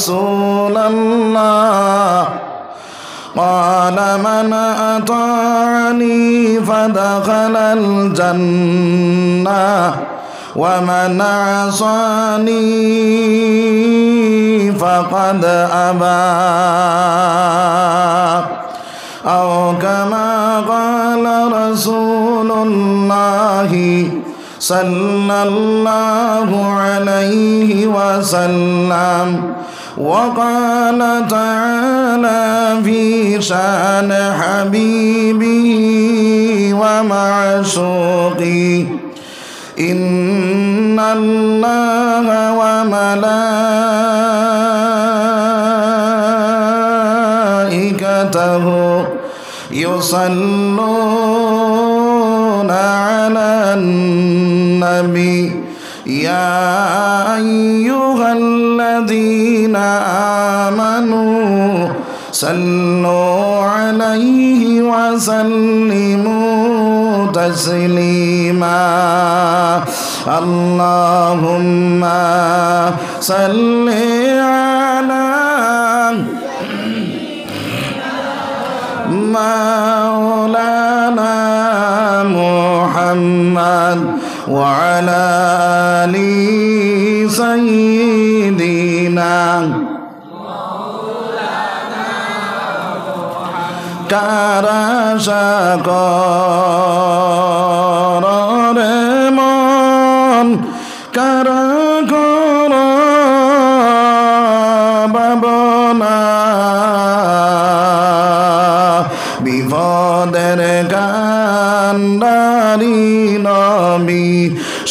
رسول الله قال من أطاعني فدخل الجنة ومن عصاني فقد أبى أو كما قال رسول الله صلى الله عليه وسلم وقال تعالى في شان حبيبه ومعشوقه إن الله وملائكته يصلون على النبي يا أيها آمنوا صلوا عليه وسلموا تسليما اللهم صل على مولانا محمد وعلى آل سيدنا টার রে মন কার কর বাবনা বিপদের গান্ডারি নবী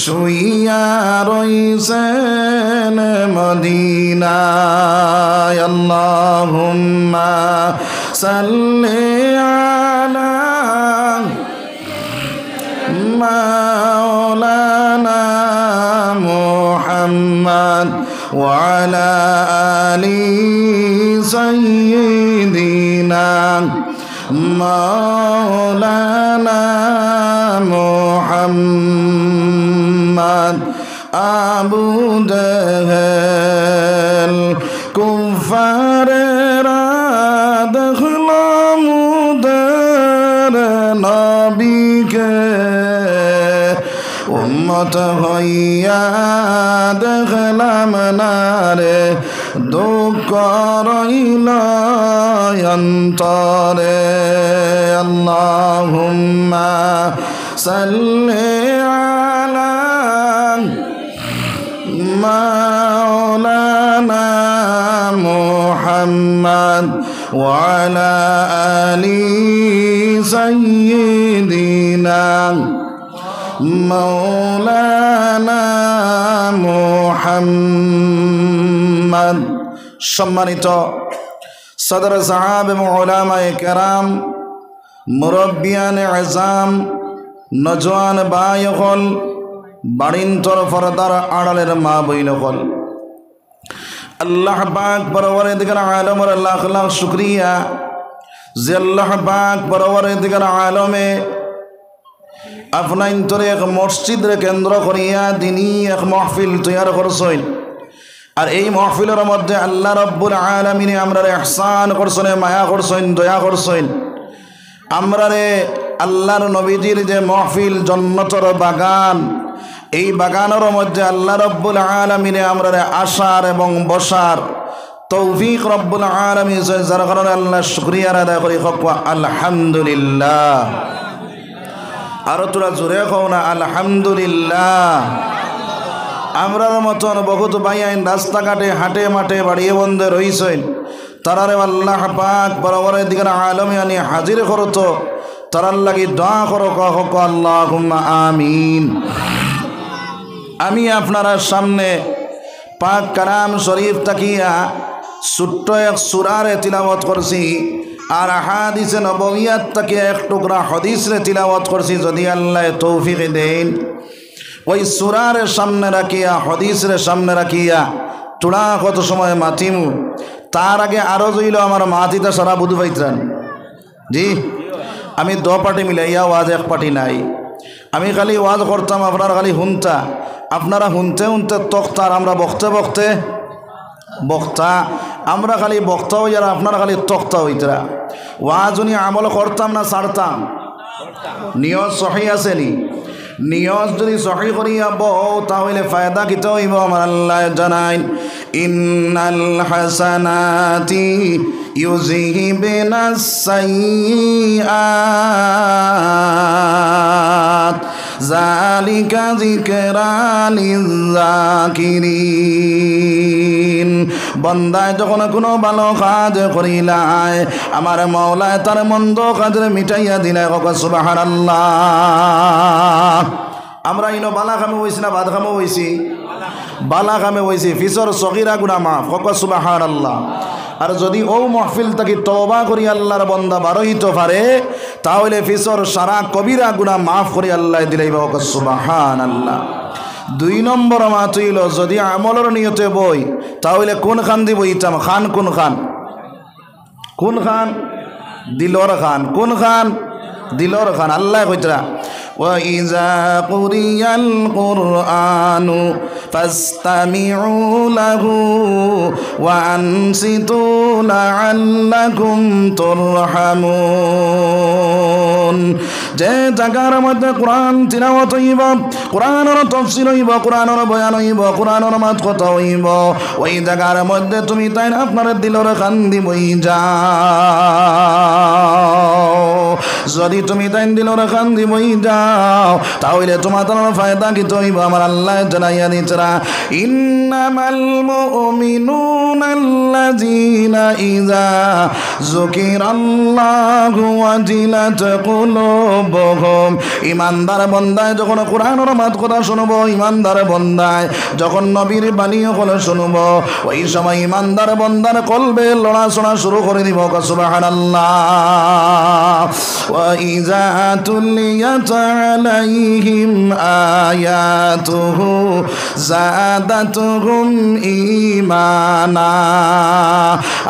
শুইয়া রইছেন মদিনায় আল্লাহুম্মা সাল্লি আলা মাওলানা মুহাম্মদ ওয়া আলা আলি সাইয়্যিদিনা মাওলানা মুহাম্মদ محمد أبو جهل كفار دخل مدر نبيك أمة هيا دخل مناره দুঃখ রইলয়ন্তরে আল্লাহুম্মা সাল্লি আলা مولانا محمد وعلى آل سيدنا مولانا محمد সম্মানিত সদর সাহাব এবং ওলামায় কেরাম মুরব্বিয়ান আজাম নজওয়ান বায়কল বাড়িন্তর ফরদার আড়ালের মা বই নকল আল্লাহ পাক পরবরে দিকের আলমের লাখ লাখ শুক্রিয়া যে আল্লাহ পাক পরবরে দিকের আলমে আপনার তোরে এক মসজিদরে কেন্দ্র করিয়া দিনই এক মহফিল তৈয়ার করছেন আর এই মহফিলের মধ্যে আল্লাহ রব্বুল আলমিনে আমরা আহসান করছেন মায়া করছেন দয়া করছেন আমরা রে আল্লাহর নবীজির যে মহফিল জন্মতর বাগান এই বাগানের মধ্যে আল্লাহ রব্বুল আলমিনে আমরা আসার এবং বসার তৌফিক রব্বুল আলমী যার কারণে আল্লাহ শুক্রিয়ার আদায় করি হক আলহামদুলিল্লাহ আরো তোরা জুড়ে কও না আলহামদুলিল্লাহ আমরার মতন বহুত ভাই আইন রাস্তাঘাটে হাটে মাঠে বাড়িয়ে বন্ধে রইছেন তারারে আল্লাহ পাক বরাবরের দিকে আলমে আনি হাজির করতো তারার লাগি দোয়া করো কহ আল্লাহ আমিন আমি আপনারা সামনে পাক কারাম শরীফ তাকিয়া ছোট্ট এক সুরার তিলাবত করছি আর হাদিসে নবমিয়াত তাকে এক টুকরা হদিসরে তিলাবত করছি যদি আল্লাহ তৌফিক দেন ওই সুরার সামনে রাখিয়া হদিসরে সামনে রাখিয়া চূড়া কত সময় মাতিম তার আগে আরও জইল আমার মাতিতা সারা বুধ পাইতেন জি আমি দ পাটি মিলাইয়া ওয়াজ এক পাটি নাই আমি খালি ওয়াজ করতাম আপনার খালি হুনতা আপনারা শুনতে শুনতে তক্তার আমরা বক্তে বক্তে বক্তা আমরা খালি বক্তা হইয়ারা আপনারা খালি তক্তা হইতরা উনি আমল করতাম না ছাড়তাম নিয়জ সহি আসেনি নিয়জ যদি সহি করিয়া বহ তাহলে ফায়দা তো হইব আমার আল্লাহ জানাইন ইন্নাল হাসানাতি ইউজিহিবিনাস সাইয়াত জালিকা জিকরালিজাকিরিন বন্দায় যখন কোনো ভালো কাজ করিলাই আমার মৌলায় তার মন্দ কাজের মিটাইয়া দিলে কখন আমরা ইনো বালা খামে হয়েছি না ভাত খামে হইছি বালা খামে হয়েছি ফিসর সকিরা গুনা মাফ কখন আল্লাহ আর যদি ও মহফিল তাকে তবা করি আল্লাহর বন্দা বারোহিতে পারে তাহলে ফিসর সারা কবিরা গুণা মাফ করি আল্লাহ দিলেই বাহান আল্লাহ দুই নম্বর মাছ হইল যদি আমলর নিয়তে বই তাহলে কোন খান দিব ইতাম খান কোন খান কোন খান দিলর খান কোন খান দিলর খান আল্লাহ কইতরা وإذا قري القرآن فاستمعوا له وأنصتوا لعلكم ترحمون যে জায়গার মধ্যে কোরআন তিলাওয়াত হইব কোরআনর তফসিল হইব কোরআনর বয়ান হইব কোরআনর মাত কথা হইব ওই জায়গার মধ্যে তুমি তাই আপনার দিলর কান্দি বই যা যদি তুমি তাইন দিল রাখান দিবই যাও তাহলে তোমার তোমার ফায়দা কি তৈব আমার আল্লাহ জানাইয়া দিতরা ইন্নামাল মুমিনুন আল্লাযীনা ইযা যুকিরাল্লাহু ওয়াজিলাত কুলুব রব্বকুম ইমানদার বন্দায় যখন কোরআনের মাত কথা শুনবো ইমানদার বন্দায় যখন নবীর বাণী কলে শুনব ওই সময় ইমানদার বন্দার কলবে লড়াশোনা শুরু করে দিব কাসুবাহান আল্লাহ وإذا تليت عليهم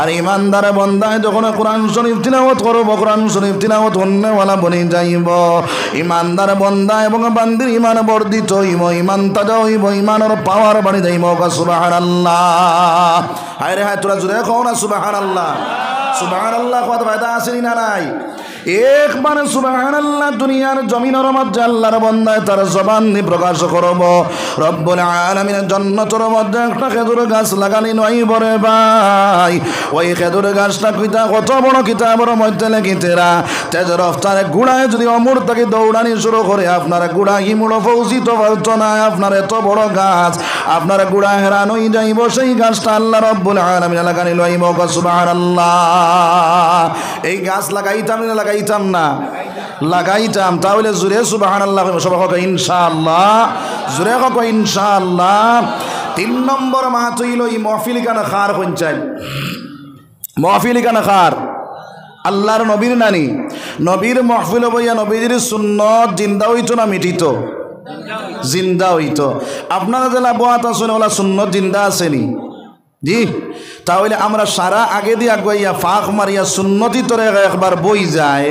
আর ইমানদার বন্দায় যখন কোরআন শরীফ তিলাওয়াত করব কোরআন শরীফ তিলাওয়াত অন্যওয়ালা বনে যাইব ইমানদার বন্দা এবং বান্দির ইমান বর্ধিত হইব ইমান তাজা হইব ইমানের পাওয়ার বাড়ি দেব সুবাহ আল্লাহ হায় রে হায় তোরা জুড়ে কো না সুবাহান আল্লাহ আল্লাহ কত ফায়দা আসেনি না নাই একবারে মানে আল্লাহ দুনিয়ার জমিনের মধ্যে আল্লাহর বন্দায় তার জবান নি প্রকাশ করব রব্বুল আলামিনের জন্নতর মধ্যে একটা খেজুর গাছ লাগালি নই বরে ভাই ওই খেজুর গাছটা কিতা কত বড় কিতাবর মধ্যে লেখিতেরা তেজ রফতারে গুড়ায় যদি অমর তাকে দৌড়ানি শুরু করে আপনার গুড়া হিমুড়ো ফৌজি তো পারতো না আপনার এত বড় গাছ আপনার গুড়া হেরানোই যাইব সেই গাছটা আল্লাহ রব্বুল আলমিন লাগানি লইব আল্লাহ এই গাছ লাগাইতাম লাগাই লাগাইতাম না লাগাইতাম তাহলে জুরে সুবাহান আল্লাহ সবাই ইনশাআল্লাহ জুরে হক ইনশাআল্লাহ তিন নম্বর মাহাতইল ই মহফিল কানা খার পঞ্চায় মহফিল কানা খার আল্লাহর নবীর নানি নবীর মহফিল বইয়া নবীর শূন্য জিন্দা হইতো না মিটিত জিন্দা হইতো আপনারা জেলা বোয়াত আসলে ওলা শূন্য জিন্দা আসেনি জি তাহলে আমরা সারা আগে দিয়া গইয়া ফাঁক মারিয়া সুন্নতি তরে একবার বই যায়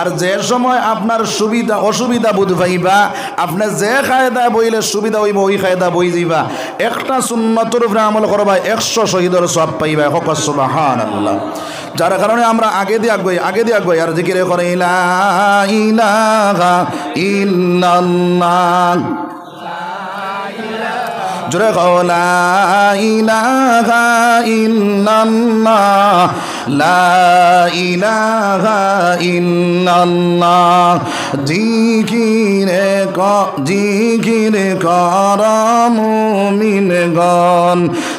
আর যে সময় আপনার সুবিধা অসুবিধা বুধ পাইবা আপনার যে কায়দা বইলে সুবিধা হইব ওই কায়দা বই যাইবা একটা সুন্নতর উপরে আমল করবা একশো শহীদর সব পাইবা হকসবাহান আল্লাহ যার কারণে আমরা আগে দিয়া গই আগে দিয়া গই আর জিকিরে করে ইলা ইলা ইল্লাল্লাহ জোরে গলা ইলাহা ইল্লাল্লাহ লা ইলাহা ইল্লাল্লাহ জিকিরে জিকিরে কর মুমিন গন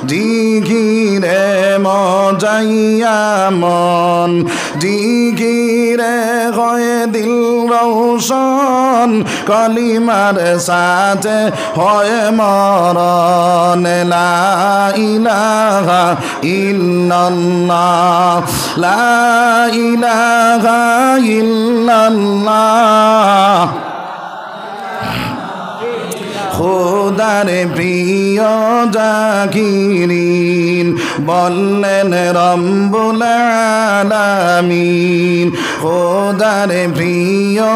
জিকিরে মজাইয়া মন জিকিরে হয়ে দিল রৌশন কলিমার সাথে হয়ে মরণ লা ইলাহা ইল্লাল্লাহ লা ইল্লাল্লাহ খোদাৰ প্ৰিয় জাগিৰিন বললেন ৰম্বুলামিন খোদাৰ প্ৰিয়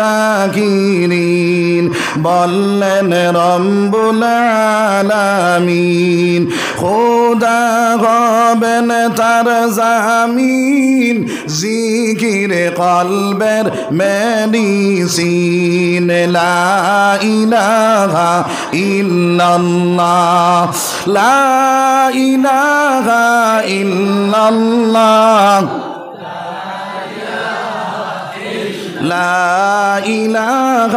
জাগিৰিন বললেন রম্বুল আলামিন খোদা হবেন তার জামিন জিকিরে কলবের মেডিসিন লা ইলাহা ইল্লাল্লাহ লা ইলাহা ইল্লাল্লাহ لا إله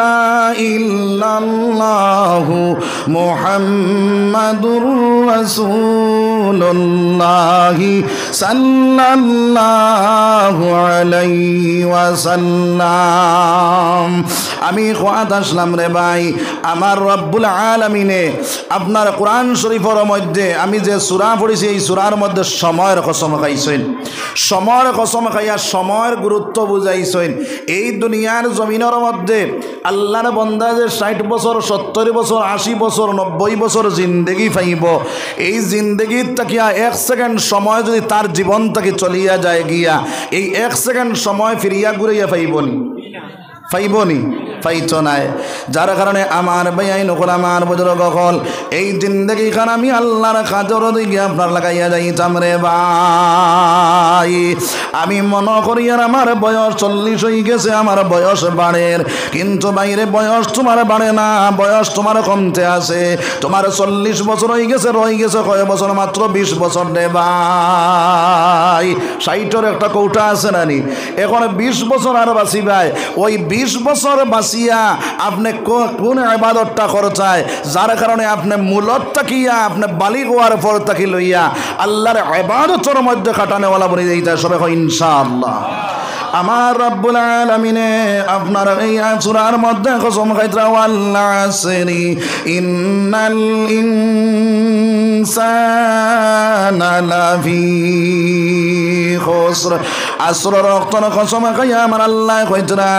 إلا الله মোহাম্মদুর রসুল্লাহি সাল্লাল্লাহু আমি কোয়াত আসলাম রে ভাই আমার রব্বুল আলমিনে আপনার কোরআন শরীফর মধ্যে আমি যে সুরা পড়েছি এই সুরার মধ্যে সময়ের কসম খাইছেন সময়ের কসম খাইয়া সময়ের গুরুত্ব বুঝাইছেন এই দুনিয়ার জমিনের মধ্যে আল্লাহর বন্দা যে ষাট বছর সত্তর বছর আশি বছর বছর নব্বই বছর জিন্দেগি ফাইব এই জিন্দেগির তাকিয়া এক সেকেন্ড সময় যদি তার জীবন তাকে চলিয়া যায় গিয়া এই এক সেকেন্ড সময় ফিরিয়া ঘুরাইয়া ফাইবনি ফাইবনি পাইত নাই যার কারণে আমার বেআইন ওখন আমার বজর গখল এই দেখি খান আমি আল্লাহর খাজর দিকে আপনার লাগাইয়া যাইতাম রে ভাই আমি মনে করি আর আমার বয়স চল্লিশ হয়ে গেছে আমার বয়স বাড়ের কিন্তু বাইরে বয়স তোমার বাড়ে না বয়স তোমার কমতে আছে তোমার চল্লিশ বছর হয়ে গেছে রয়ে গেছে কয় বছর মাত্র বিশ বছর রে ভাই ষাটের একটা কৌটা আছে নানি এখন বিশ বছর আর বাঁচি ভাই ওই বিশ বিশ বছর বাঁচিয়া আপনি কোন আবাদতটা খরচায় যার কারণে আপনি মূলত তাকিয়া আপনি বালি গোয়ার ফল তাকি লইয়া আল্লাহর আবাদতর মধ্যে কাটানেওয়ালা বলে দিতে সবে ইনশা আল্লাহ আমার রব্বুল আলামিনে আপনার এই আসুরার মধ্যে কসম খাইতরা ওয়াল্লাসরি ইন্নাল ইনসানা লাফি খুসর আসরের রক্তর কসম খাইয়া আমার আল্লাহ কইতরা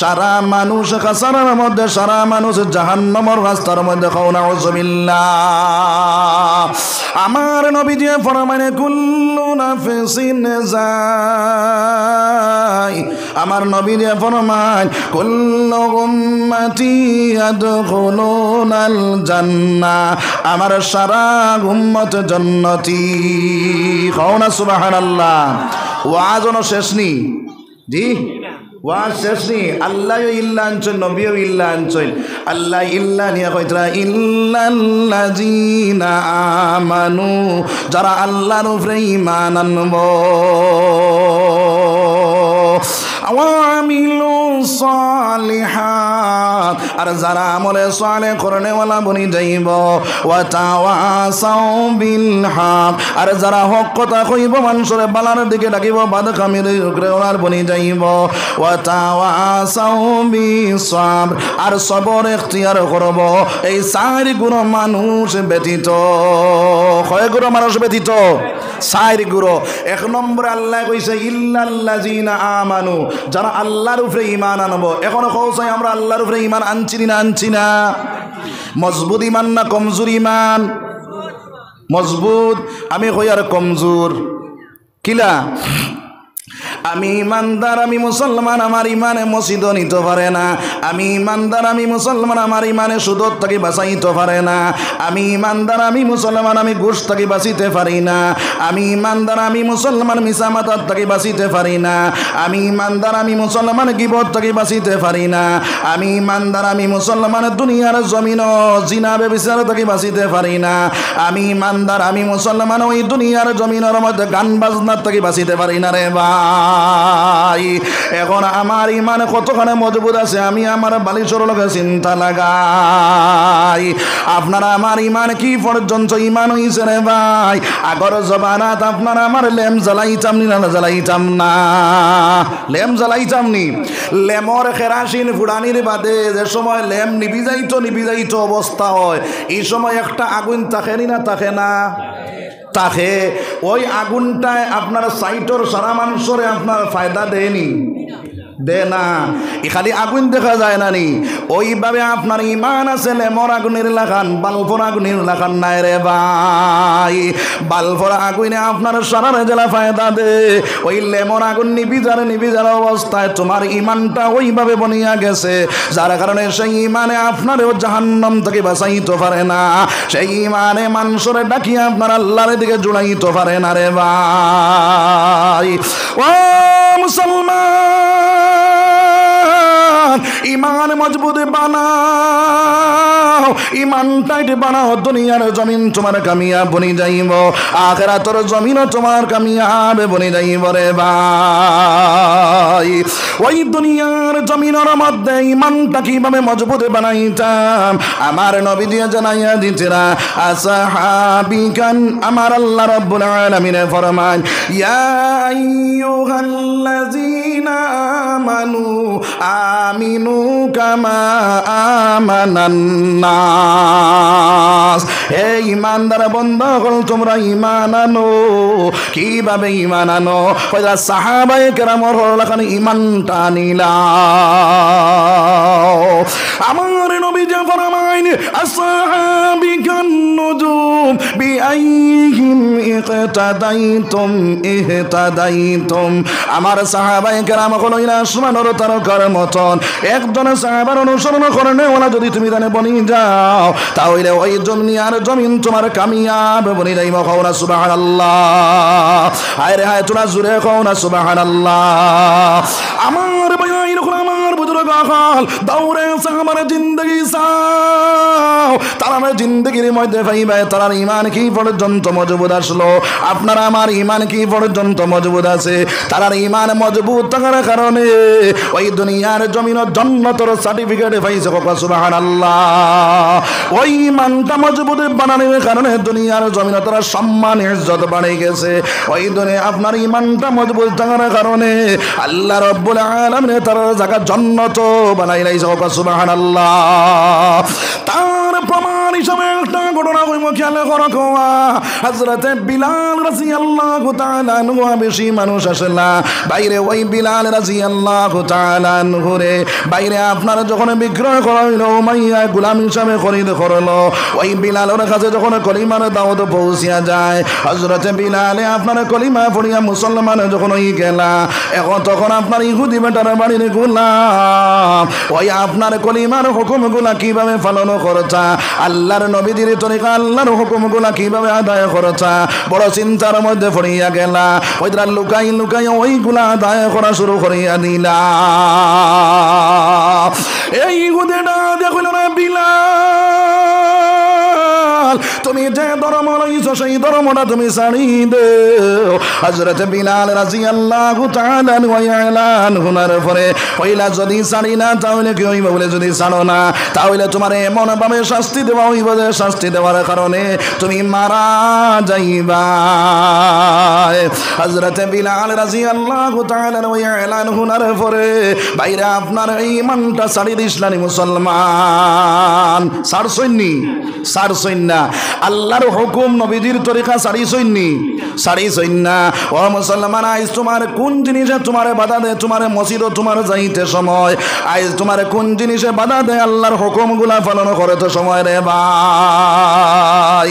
সারা মানুষ কাসারার মধ্যে সারা মানুষ জাহান্নামের রাস্তার মধ্যে খাওনা উজবিল্লাহ আমার নবী দিয়ে ফরমানে কুল্লু নাফিসিন যায় আমার নবী দিয়ে ফরমান কুল্লু উম্মতি ইয়াদখুলুনাল জান্নাহ আমার সারা উম্মত জান্নতি খাওনা সুবহানাল্লাহ ওয়াজ এখনো শেষ নি জি ওয়াজ শেষ নি আল্লাহ ইল্লাঞ্চল নবীও ইল্লাঞ্চল আল্লাহ ইল্লা নিয়া কইতরা ইল্লাল্লাযিনা আমানু যারা আল্লাহর উপরে ঈমান আনবো আওয়ামিলু সালিহাত আর যারা আমলে সালে করনে ওয়ালা বনি যাইব ওয়া তাওয়াসাউ বিল আর যারা হক কথা কইব মানুষরে বালার দিকে ডাকিব বাদ কামির বনি যাইব ওয়া তাওয়াসাউ আর সবর ইখতিয়ার করব এই চার গুণ মানুষ ব্যতীত কয় গুণ মানুষ ব্যতীত চার গুণ এক নম্বরে আল্লাহ কইছে ইল্লাল্লাযিনা আমানু যারা আল্লাহর উপরে ঈমান ইমান আনবো এখনো কৌশাই আমরা আল্লাহর উপরে ইমান আনছি না আনছি না মজবুত ইমান না কমজোর ইমান মজবুত আমি কই আর কমজোর কিলা আমি ইমানদার আমি মুসলমান আমার ইমানে মসজিদও নিতে পারে না আমি ইমানদার আমি মুসলমান আমার ইমানে সুদর থাকি বাঁচাইতে পারে না আমি ইমানদার আমি মুসলমান আমি ঘুষ থাকি বাঁচিতে পারি না আমি ইমানদার আমি মুসলমান মিসামাতার থাকি বাঁচিতে পারি না আমি ইমানদার আমি মুসলমান গিবর থাকি বাঁচিতে পারি না আমি ইমানদার আমি মুসলমান দুনিয়ার জমিন জিনাবে বিচার থাকি বাঁচিতে পারি না আমি ইমানদার আমি মুসলমান ওই দুনিয়ার জমিনের মধ্যে গান বাজনার থাকি বাঁচিতে পারি না রে বা নাই এখন আমার ইমান কতখানে মজবুত আছে আমি আমার বালিশর লগে চিন্তা লাগাই আপনারা আমার ইমান কি পর্যন্ত ইমান হইছে রে ভাই আগর জবানাত আপনারা আমার লেম জ্বালাইতাম নি না জ্বালাইতাম না লেম জ্বালাইতাম নি লেমর খেরাসিন ফুড়ানির বাদে যে সময় লেম নিবি যাইতো নিবি যাইতো অবস্থা হয় এই সময় একটা আগুন তাকে না থাকে না তাহে ওই আগুনটায় আপনার সাইটর সারা মানুষরে আপনার ফায়দা দেয়নি দে না এ খালি আগুন দেখা যায় না নি ওইভাবে আপনার ইমান আছে লেমর আগুনের লাখান বালফর আগুনের লাখান নাই রে ভাই বালফর আগুনে আপনার সারা জেলা ফায়দা দে ওই লেমর আগুন নিবিজার নিবিজার অবস্থায় তোমার ইমানটা ওইভাবে বনিয়া গেছে যার কারণে সেই ইমানে আপনারও জাহান্নাম থেকে বাঁচাইতে পারে না সেই ইমানে মানুষরে ডাকিয়ে আপনার আল্লাহর দিকে জুড়াইতে পারে না রে ভাই ও মুসলমান ইমান মজবুত বানা বানাও ইমান টাইট বানাও দুনিয়ার জমিন তোমার কামিয়া বনি যাইব আখেরা তোর জমিন তোমার কামিয়াবে বনি যাইব রে ভাই ওই দুনিয়ার জমিনের মধ্যে ইমানটা কিভাবে মজবুত বানাইতাম আমার নবী দিয়ে জানাইয়া দিতেরা আসা হাবিকান আমার আল্লাহ রব্বুল আলামিন ফরমান ইয়া আইয়ুহাল্লাযীনা আমানু আমিনু কামা আমানান্না নাস এই দ্বারা বন্ধ হল তোমরা ইমান আনো কিভাবে ইমান আনো কয়লা সাহাবাই কেরাম হল এখন ইমানটা নিলা আমার নবী জাফর আমাইন আসাহাবিকান নুজুম বিআইহি ইকতাদাইতুম ইহতাদাইতুম আমার সাহাবায়ে কেরাম কোনো ইলা আসমানোর মতন একজন সাহাবার অনুসরণ করনে ওলা যদি তুমি জানে বনি যাও তাহলে ওই জমি আর জমিন তোমার কামিয়াব বনি যাইব কও না সুবহানাল্লাহ হায় রে হায় তোরা জুরে কও না সুবহানাল্লাহ আমার ভাই এরকম বুজুর্গ হল দৌড়ে জিন্দগি তারা জিন্দগির মধ্যে ভাইবে ইমান কি পর্যন্ত মজবুত আসলো আপনারা আমার ইমান কি পর্যন্ত মজবুত আছে তারার ইমান মজবুত থাকার কারণে ওই দুনিয়ার জমিন জন্মতর সার্টিফিকেট সুবাহান আল্লাহ ওই ইমানটা মজবুত বানানোর কারণে দুনিয়ার জমিন তারা সম্মান ইজ্জত বাড়ে গেছে ওই দুনিয়া আপনার ইমানটা মজবুত থাকার কারণে আল্লাহ রব্বুল আলম তার জায়গা জন্ম উন্নত বানাই নাই বানাইলাই আল্লাহ তা তার মানে প্রমাণ হিসাবে একটা ঘটনা হইব খেয়াল করো হাজরাতে বিলাল রাজি আল্লাহ তালানুয়া বেশি মানুষ আসে না বাইরে ওই বিলাল রাজি আল্লাহ ঘুরে বাইরে আপনার যখন বিক্রয় করাইল মাইয়া গুলাম হিসাবে খরিদ করল ওই বিলালের কাছে যখন কলিমার দাওয়াত পৌঁছিয়া যায় হজরতে বিলালে আপনার কলিমা পড়িয়া মুসলমান যখন ওই গেলা এখন তখন আপনার ইহুদি বেটার বাড়ির গুলাম ওই আপনার কলিমার হুকুম গুলা কিভাবে পালন করতা আল্লাহর নবীদের তরিকা আল্লাহর গুলা কিভাবে আদায় করছা বড় চিন্তার মধ্যে ফড়িয়া গেলা ওইটা লুকাই লুকাই ওইগুলা আদায় করা শুরু করিয়া দিলা এই গুদেটা দেখুন বিলা বিলাল তুমি যে ধর্ম লইছো সেই ধর্মটা তুমি ছাড়ি দে হজরত বিলাল রাজি আল্লাহ তালান হুনার পরে কইলা যদি ছাড়ি না তাহলে কি হইব বলে যদি ছাড়ো না তাহলে তোমার এমন ভাবে শাস্তি দেওয়া হইব যে শাস্তি দেওয়ার কারণে তুমি মারা যাইবা হজরত বিলাল রাজি আল্লাহ তালান এলান হুনার পরে বাইরে আপনার এই ইমানটা ছাড়ি দিসলানি মুসলমান সার সৈন্যি সার সৈন্যা আল্লাহর হুকুম নবীদের তরিকা সারি সৈন্যী সারি সৈন্যা ও মুসলমান আইজ তোমার কোন জিনিসে তোমার বাধা দেয় তোমার মসজিদও তোমার যাইতে সময় আইজ তোমার কোন জিনিসে বাধা দেয় আল্লাহর হুকুমগুলা পালন করে তো সময় রে ভাই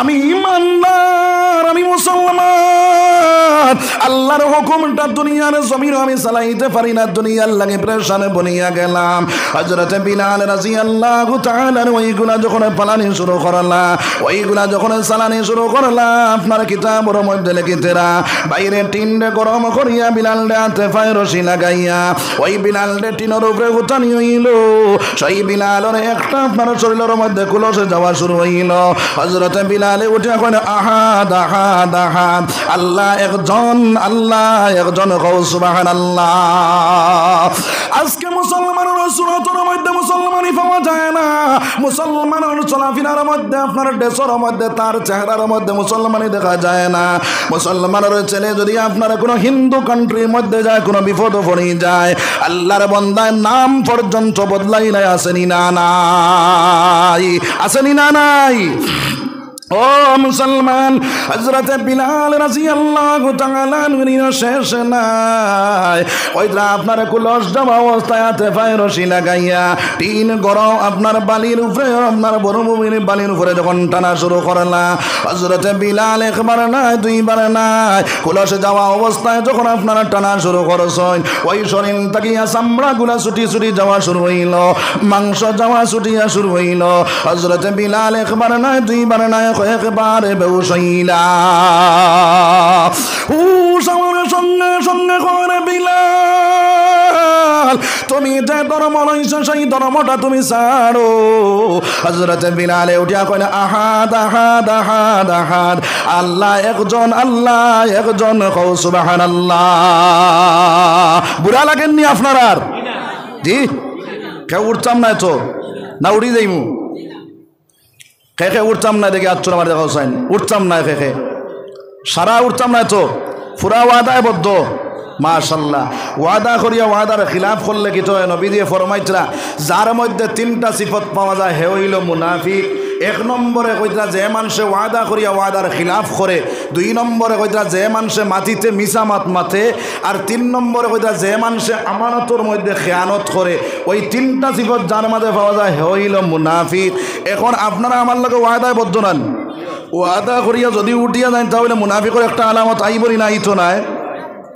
আমি ইমানদার আমি মুসলমান আল্লাহর হুকুমটা দুনিয়ার জমির আমি চালাইতে পারি না দুনিয়ার লাগে প্রেশান বনিয়া গেলাম হজরতে বিলাল রাজি আল্লাহ তাহলে গুলা যখন পালানি শুরু করালাম ওইগুলা যখন চালানি শুরু করলাম আপনার কিতাবর মধ্যে লিখিতেরা বাইরে টিনে গরম করিয়া বিলাল ডাতে পায় রশি লাগাইয়া ওই বিলাল ডে টিনের উপরে উঠানি হইল সেই বিলালের একটা আপনার শরীরের মধ্যে কুলসে যাওয়া শুরু হইল হজরতে বিলালে উঠে এখন আহা দাহা দাহা আল্লাহ একজন আল্লাহ একজন কৌসুবাহান আল্লাহ আজকে মুসলমানের সুরতর মধ্যে মুসলমানই পাওয়া যায় না মুসলমানের চলাফিনার মধ্যে আপনার ডেসর মধ্যে তার চেহারার মধ্যে মুসলমানই দেখা যায় না মুসলমানের ছেলে যদি আপনার কোনো হিন্দু কান্ট্রির মধ্যে যায় কোনো বিপদ ফড়ি যায় আল্লাহর বন্দায় নাম পর্যন্ত বদলাই নাই আসেনি না নাই আসেনি না নাই ও মুসলমান হজরতে বিলাল রাজি আল্লাহ শেষ নাই ওই আপনার জমা অবস্থায় আছে পায়ে রশি লাগাইয়া তিন গরম আপনার বালির উপরে আপনার বরুভূমির বালির উপরে যখন টানা শুরু করলা হজরতে বিলাল একবার নাই দুইবার নাই কুলসে যাওয়া অবস্থায় যখন আপনার টানা শুরু করছেন ওই শরীর তাকিয়া গুলা ছুটি ছুটি যাওয়া শুরু হইল মাংস যাওয়া ছুটিয়া শুরু হইল হজরতে বিলাল একবার নাই দুইবার নাই কয়েকবার বেউসাইলা ও সঙ্গে সঙ্গে সঙ্গে করে বিলা তুমি যে ধর্ম লইছো সেই ধর্মটা তুমি ছাড়ো হজরত বিলালে উঠিয়া কইলে আহাদ আহাদ আহাদ আহাদ আল্লাহ একজন আল্লাহ একজন কৌ সুবাহান আল্লাহ বুড়া লাগেননি আপনার আর জি কেউ উঠতাম না তো না উড়ি যাইমু খেখে উঠতাম না দেখে আচ্ছর আমার দেখা হোসাইন উঠতাম না খেখে সারা উঠতাম না তো ফুরা ওয়াদায় বদ্ধ মাশাল্লাহ ওয়াদা করিয়া ওয়াদার খিলাফ করলে কি তো নবী দিয়ে ফরমাইতরা যার মধ্যে তিনটা সিফত পাওয়া যায় হে হইল মুনাফিক এক নম্বরে কইতরা যে মানুষে ওয়াদা করিয়া ওয়াদার খিলাফ করে দুই নম্বরে কইতরা যে মানুষে মাটিতে মিশা মাত মাথে আর তিন নম্বরে কইতরা যে মানুষে আমানতর মধ্যে খেয়ানত করে ওই তিনটা সিফত যার মাঝে পাওয়া যায় হইল মুনাফিক এখন আপনারা আমার লোকে ওয়াদায় বদ্ধ নন ওয়াদা করিয়া যদি উঠিয়া যায় তাহলে মুনাফিকর একটা আলামত আইবরি না ইতো নাই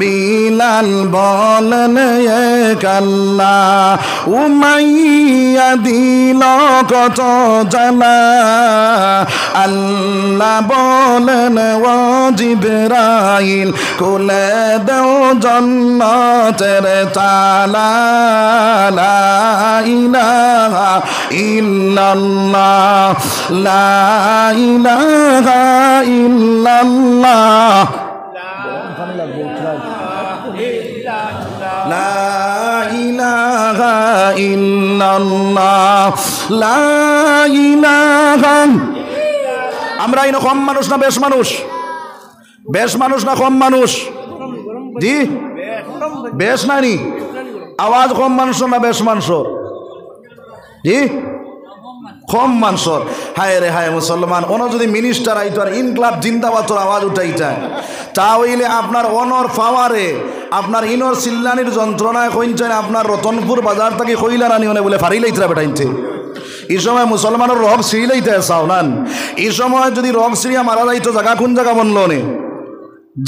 বিলাল বলন কাল্লা উমাইয়া দিল কত জালা আল্লাহ বলেন ও রাইল কুলে দেও জন্ম তেরে তালা ইলাহা ইল্লাল্লাহ লা ইলাহা ইল্লাল্লাহ ওখানে লাগবে আমরা এনে কম মানুষ না বেশ মানুষ বেশ মানুষ না কম মানুষ জি বেশ নানি আওয়াজ কম মানুষ না বেশ মানুষ জি কম মানসর হায় রে হায় মুসলমান ওনো যদি মিনিস্টার আইতো আর ইনকলাব জিন্দাবাতর আওয়াজ উঠাইতা তাহলে আপনার অনর পাওয়ারে আপনার ইনর সিল্লানির যন্ত্রণায় কইনছেন আপনার রতনপুর বাজার থেকে কইলা রানি হনে বলে ফারিলাইতরা বেটাইনছে এই সময় মুসলমানের রব সিঁড়িলেইতে চাও নান এই সময় যদি রব সিঁড়িয়া মারা যাইতো জায়গা কোন জায়গা বনল নে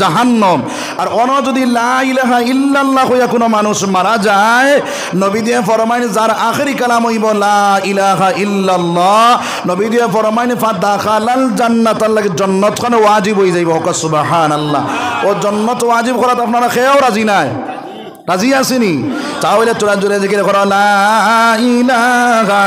জাহান্নম আর অন যদি লাহা ইল্লাল্লাহ হইয়া কোনো মানুষ মারা যায় নবী দিয়ে ফরমাইন যার আখরি কালাম হইব লা ইলাহা নবী দিয়ে ফরমাইন ফাদাখালাল জান্নাত লাগে জন্নত খানে ওয়াজিব হয়ে যাইব হক আল্লাহ ও জন্নত ওয়াজিব করাত আপনারা খেয়েও রাজি নাই রাজি আসেনি তাহলে তোরা জোরে জিকির করো লা ইলাহা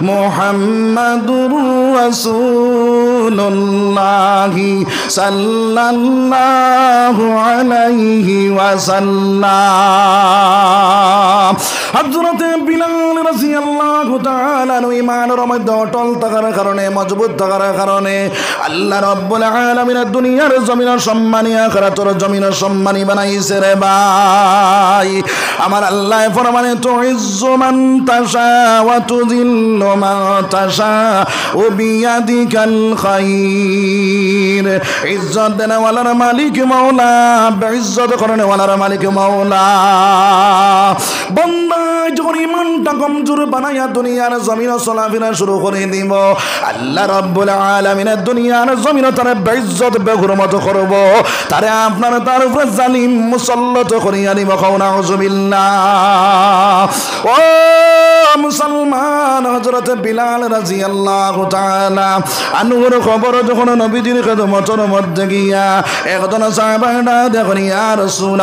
محمد رسول الله صلى الله عليه وسلم হজরতে বিলাল রাদিয়াল্লাহু তাআলা ইমানের মধ্যে অটল থাকার কারণে মজবুত থাকার কারণে আল্লাহ রব্বুল আলামিন দুনিয়ার জমিন সম্মানী আখিরাতের জমিন সম্মানী বানাইছে রে ভাই আমার আল্লাহ ফরমানে তুইজ্জু মান তাশা ওয়া তুযিল্লু মান তাশা ও বিয়াদিকাল খাইর ইজ্জত দেনেওয়ালার মালিক মাওলা বেইজ্জত ওয়ালার মালিক মাওলা বন্ধ আল্লাহ যখন ইমানটা কমজোর বানাইয়া দুনিয়ার জমিন চলাফেরা শুরু করে দিব আল্লাহ রব্বুল আলমিনের দুনিয়ার জমিন তার বেজ্জত বেগুর মতো করব তারে আপনার তার উপরে জালিম মুসল্লত কৌনা জমিল্লা ও মুসলমান হজরত বিলাল রাজি আল্লাহ আনুর খবর যখন নবীজির মতর মধ্যে গিয়া একজন সাহেবাটা দেখুন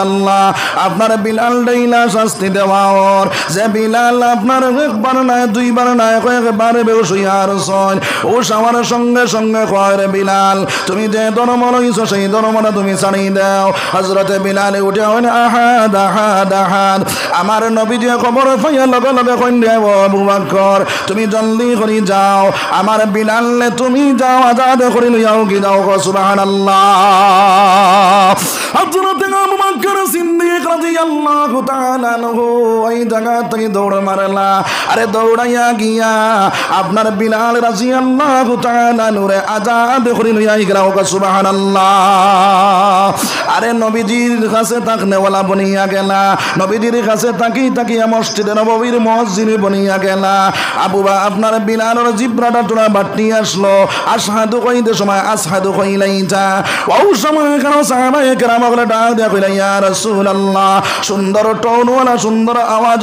আল্লাহ আপনার বিলাল ডাইলা শাস্তি দেওয়া পর যে বিলাল আপনার একবার নয় দুইবার নাই কয়েকবার বেউস আর সন ও সামার সঙ্গে সঙ্গে কয় রে বিলাল তুমি যে ধর্ম লইছ সেই ধর্মটা তুমি ছাড়িয়ে দাও হজরতে বিলালে উঠে হয় আহাদ আহাদ আহাদ আমার নবী যে খবর ফাইয়া লগে লগে কইন দেব বুবাকর তুমি জলদি করি যাও আমার বিলালে তুমি যাও আজাদ করি লইয়াও কি যাও সুবাহান আল্লাহ হজরতে আবু বকর সিদ্দিক রাদিয়াল্লাহু তাআলা আনহু ওই জায়গা থেকে দৌড় মারলা আরে দৌড়াইয়া গিয়া আপনার বিলাল রাজি আল্লাহ নুরে আজাদ হরি লইয়া সুবাহান আল্লাহ আরে নবীজির কাছে তাক নেওয়ালা বনিয়া গেলা নবীজির কাছে তাকি তাকিয়া মসজিদে নবীর মসজিদ বনিয়া গেলা আবুবা আপনার বিলালর জিব্রাটা তোরা বাটনি আসলো আসাদু কইতে সময় আসাদু কইলাই যা ওউ সময় কেন সাহাবাই কেরাম ডাক দিয়া কইলা ইয়া রাসূলুল্লাহ সুন্দর টোনওয়ালা সুন্দর আওয়াজ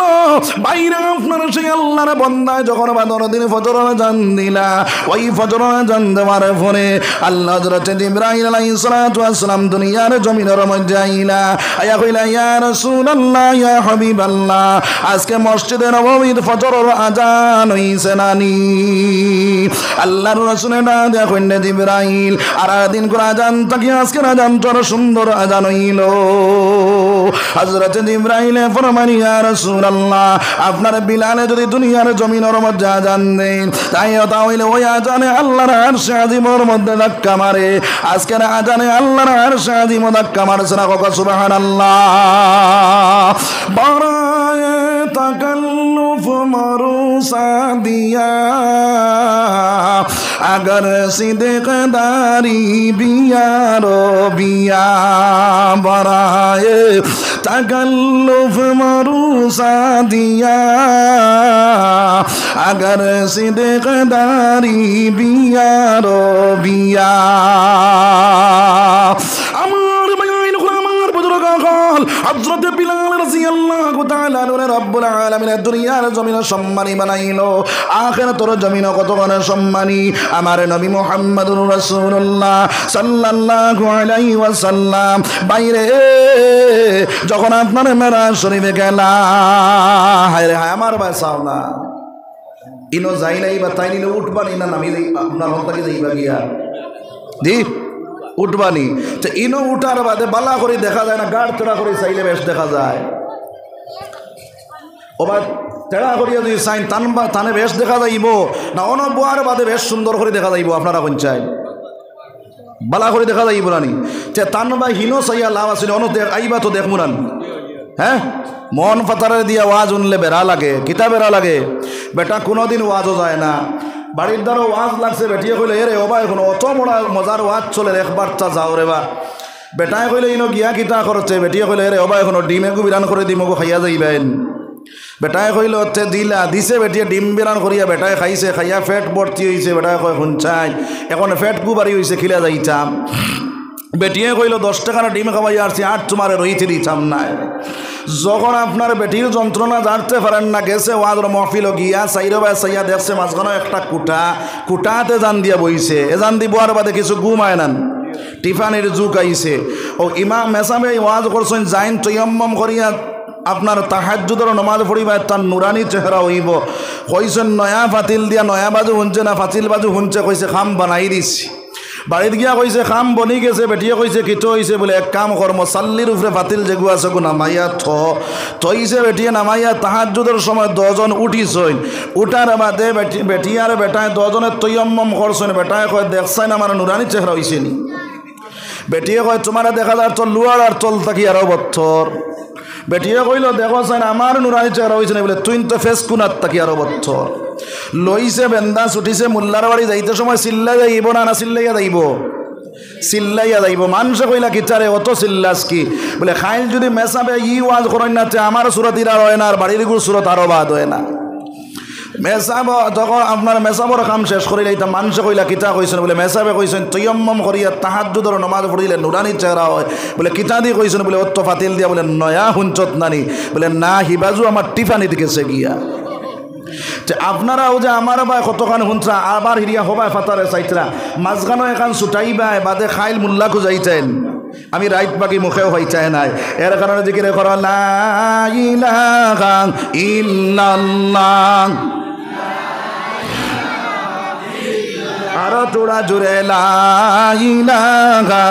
কেন বাইরে আপনার সেই আল্লাহর বন্দায় যখন বাদর দিন ফজর জান দিলা ওই ফজর জান দেওয়ার আল্লাহ হজরত ইব্রাহিম আলাইহিস সালাতু আসসালাম দুনিয়ার জমিনের মধ্যে আইলা আয়া কইলা ইয়া ইয়া আজকে মসজিদে নববীর ফজরের আজান হইছে নানি আল্লাহর রাসূলের ডাক দেখেন ইব্রাহিম আর দিন করে আজান তাকে আজকে আজান তোর সুন্দর আজান হইল হযরত ইব্রাহিম ফরমানি ইয়া রাসূল আল্লাহ আপনার বিলালে যদি দুনিয়ার জমিনের মধ্যে আজান দেন তাই হইলে ওই আজানে আল্লাহর আর শাহিমর মধ্যে ধাক্কা মারে আজকের আজানে আল্লাহর আর শাহিম ধাক্কা মারছে না কোকা সুবাহান আল্লাহ বড় تکلف مروسا دیا اگر صدق داری بیا رو بیا برائے تکلف غوصا دیا اگر صدق داری بیا رو بیا আমার বায়ান হলো আমার বুজুর্গ হল হযরত রাদিয়াল্লাহু তাআলা নূরে রব্বুল আলামিনের দুনিয়ার জমিনে কত করে সম্মানী আমার নবী মুহাম্মদুর রাসূলুল্লাহ সাল্লাল্লাহু আলাইহি ওয়াসাল্লাম বাইরে যখন আপনার মেরাজ শরীফে গেলা হায় রে ইনো যাই নাই বা তাই নিলে উঠবা না নামি যাই আপনার হন্তাকে যাইবা গিয়া জি উঠবানি তো ইনো উঠার বাদে বালা করে দেখা যায় না গাড় চড়া করে চাইলে বেশ দেখা যায় ওবার তেড়া করিয়া যদি চাইন তানবা তানে বেশ দেখা যাইব না অন বোয়ার বাদে বেশ সুন্দর করে দেখা যাইব আপনারা কোন চাই বালা করে দেখা যাইব রানি তে তানবা বা হিনো চাইয়া লাভ আছিল অন আইবা তো দেখবো রানি হ্যাঁ মন ফাতারে দিয়া ওয়াজ উনলে বেড়া লাগে কিতা বেড়া লাগে বেটা কোনোদিন ওয়াজও যায় না বাড়ির দ্বারা ওয়াজ লাগছে বেটিয়ে কইলে এরে ওবা এখন অত মোড়া মজার ওয়াজ চলে একবার চা যাও রে বা বেটায় কইলে ইনো গিয়া কিতা করছে বেটিয়ে কইলে এরে ওবা এখন ডিম গু বিরান করে ডিম খাইয়া যাইবেন বেটায় কইল হচ্ছে দিলা দিছে বেটিয়ে ডিম বিরান করিয়া বেটায় খাইছে খাইয়া ফ্যাট ভর্তি হয়েছে বেটায় কয় শুনছাই এখন ফ্যাট গু বাড়ি হয়েছে খিলা যাইতাম বেটিয়ে কইল দশ টাকার ডিম খাওয়াই আসছি আর তোমার রইতে দিতাম নাই যখন আপনার বেটির যন্ত্রণা জানতে পারেন না গেছে ওয়াদর মহফিল গিয়া সাইরে বাই সাইয়া দেখছে মাঝখানে একটা কুটা কুটাতে জান দিয়া বইছে এজান দিব আর বাদে কিছু গুম আয় নান টিফানের যুগ আইছে ও ইমা মেসামে ওয়াজ করছেন জাইন তৈয়ম্বম করিয়া আপনার তাহাজুদের নমাজ পড়িবা তার নুরানি চেহারা হইব কইছেন নয়া ফাতিল দিয়া নয়া বাজু হুনছে না ফাতিল বাজু হুনছে কইছে খাম বানাই দিছি বাড়ির গিয়া কইছে খাম বনি গেছে বেটিয়ে কইছে কিটো হইছে বলে এক কাম কর্ম সাল্লির উপরে বাতিল যেগু আছে গো নামাইয়া থ থইছে বেটিয়ে নামাইয়া তাহাজুদের সময় দশজন উঠিছইন উঠার বাদে বেটিয়ার বেটায় দশজনের তৈয়ম্মম করছইন বেটায় কয় দেখছেন আমার নুরানি চেহারা হইছে নি বেটিয়ে কয় তোমার দেখা যার চল লুয়ার আর চল থাকি আরো বত্থর বেটিয়ে কইল দেখো আমার নুরানি চেহারা হইছে না বলে তুই তো ফেস কুনার থাকি আরো বত্থর লইছে বেন্দা উঠিছে মোল্লার বাড়ি যাইতে সময় চিল্লাই যাইব না না চিল্লাইয়া যাইব চিল্লাইয়া যাইব মানুষে কইলা কিটারে অত চিল্লাস কি বলে খাইল যদি মেসাবে ই ওয়াজ করেন না আমার সুরাতিরা রয় না আর বাড়ির গুড় সুরত আরও বাদ হয় না মেসাব তখন আপনার মেসাবর কাম শেষ করিলে এটা মানুষে কইলা কিতা কইছেন বলে মেসাবে কইছেন তৈয়ম্মম করিয়া দুধর নমাজ পড়িলে নুরানি চেহারা হয় বলে কিতা দিয়ে কইছেন বলে অত্ত ফাতিল দিয়া বলে নয়া হুঞ্চত নানি বলে না হিবাজু আমার দিকে সে গিয়া যে আপনারাও যে আমার বা কতখান শুনছা আবার হিরিয়া হবায় ফাতারে চাইতরা মাঝখানো এখান ছুটাইবায় বাদে খাইল মুল্লাকু যাইতেন আমি রাইট বাকি মুখেও হয় চায় নাই এর কারণে জিকিরে করো ইল্লাল্লাহ আরো চূড়া জুড়ে লাইলাগা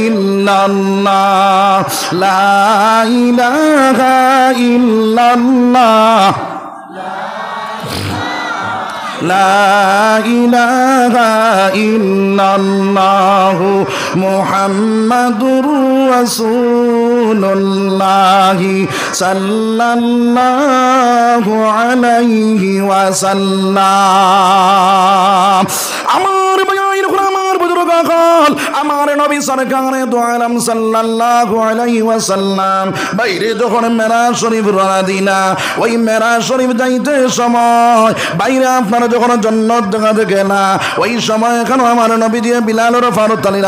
ইল্লাল্লাহ লাইলাগা ইল্লাল্লাহ لا إله إلا الله محمد رسول الله صلى الله عليه وسلم আমার বয়াইর আমার বুজুর্গ আমার নবী সাল্লাল্লাহু আলাইহি ওয়াসাল্লাম বাইরে যখন শরীফ রওনা দিনা ওই শরীফ যাইতে সময় বাইরে আপনারা যখন ওই সময় আমার নবী দিয়ে বিলালের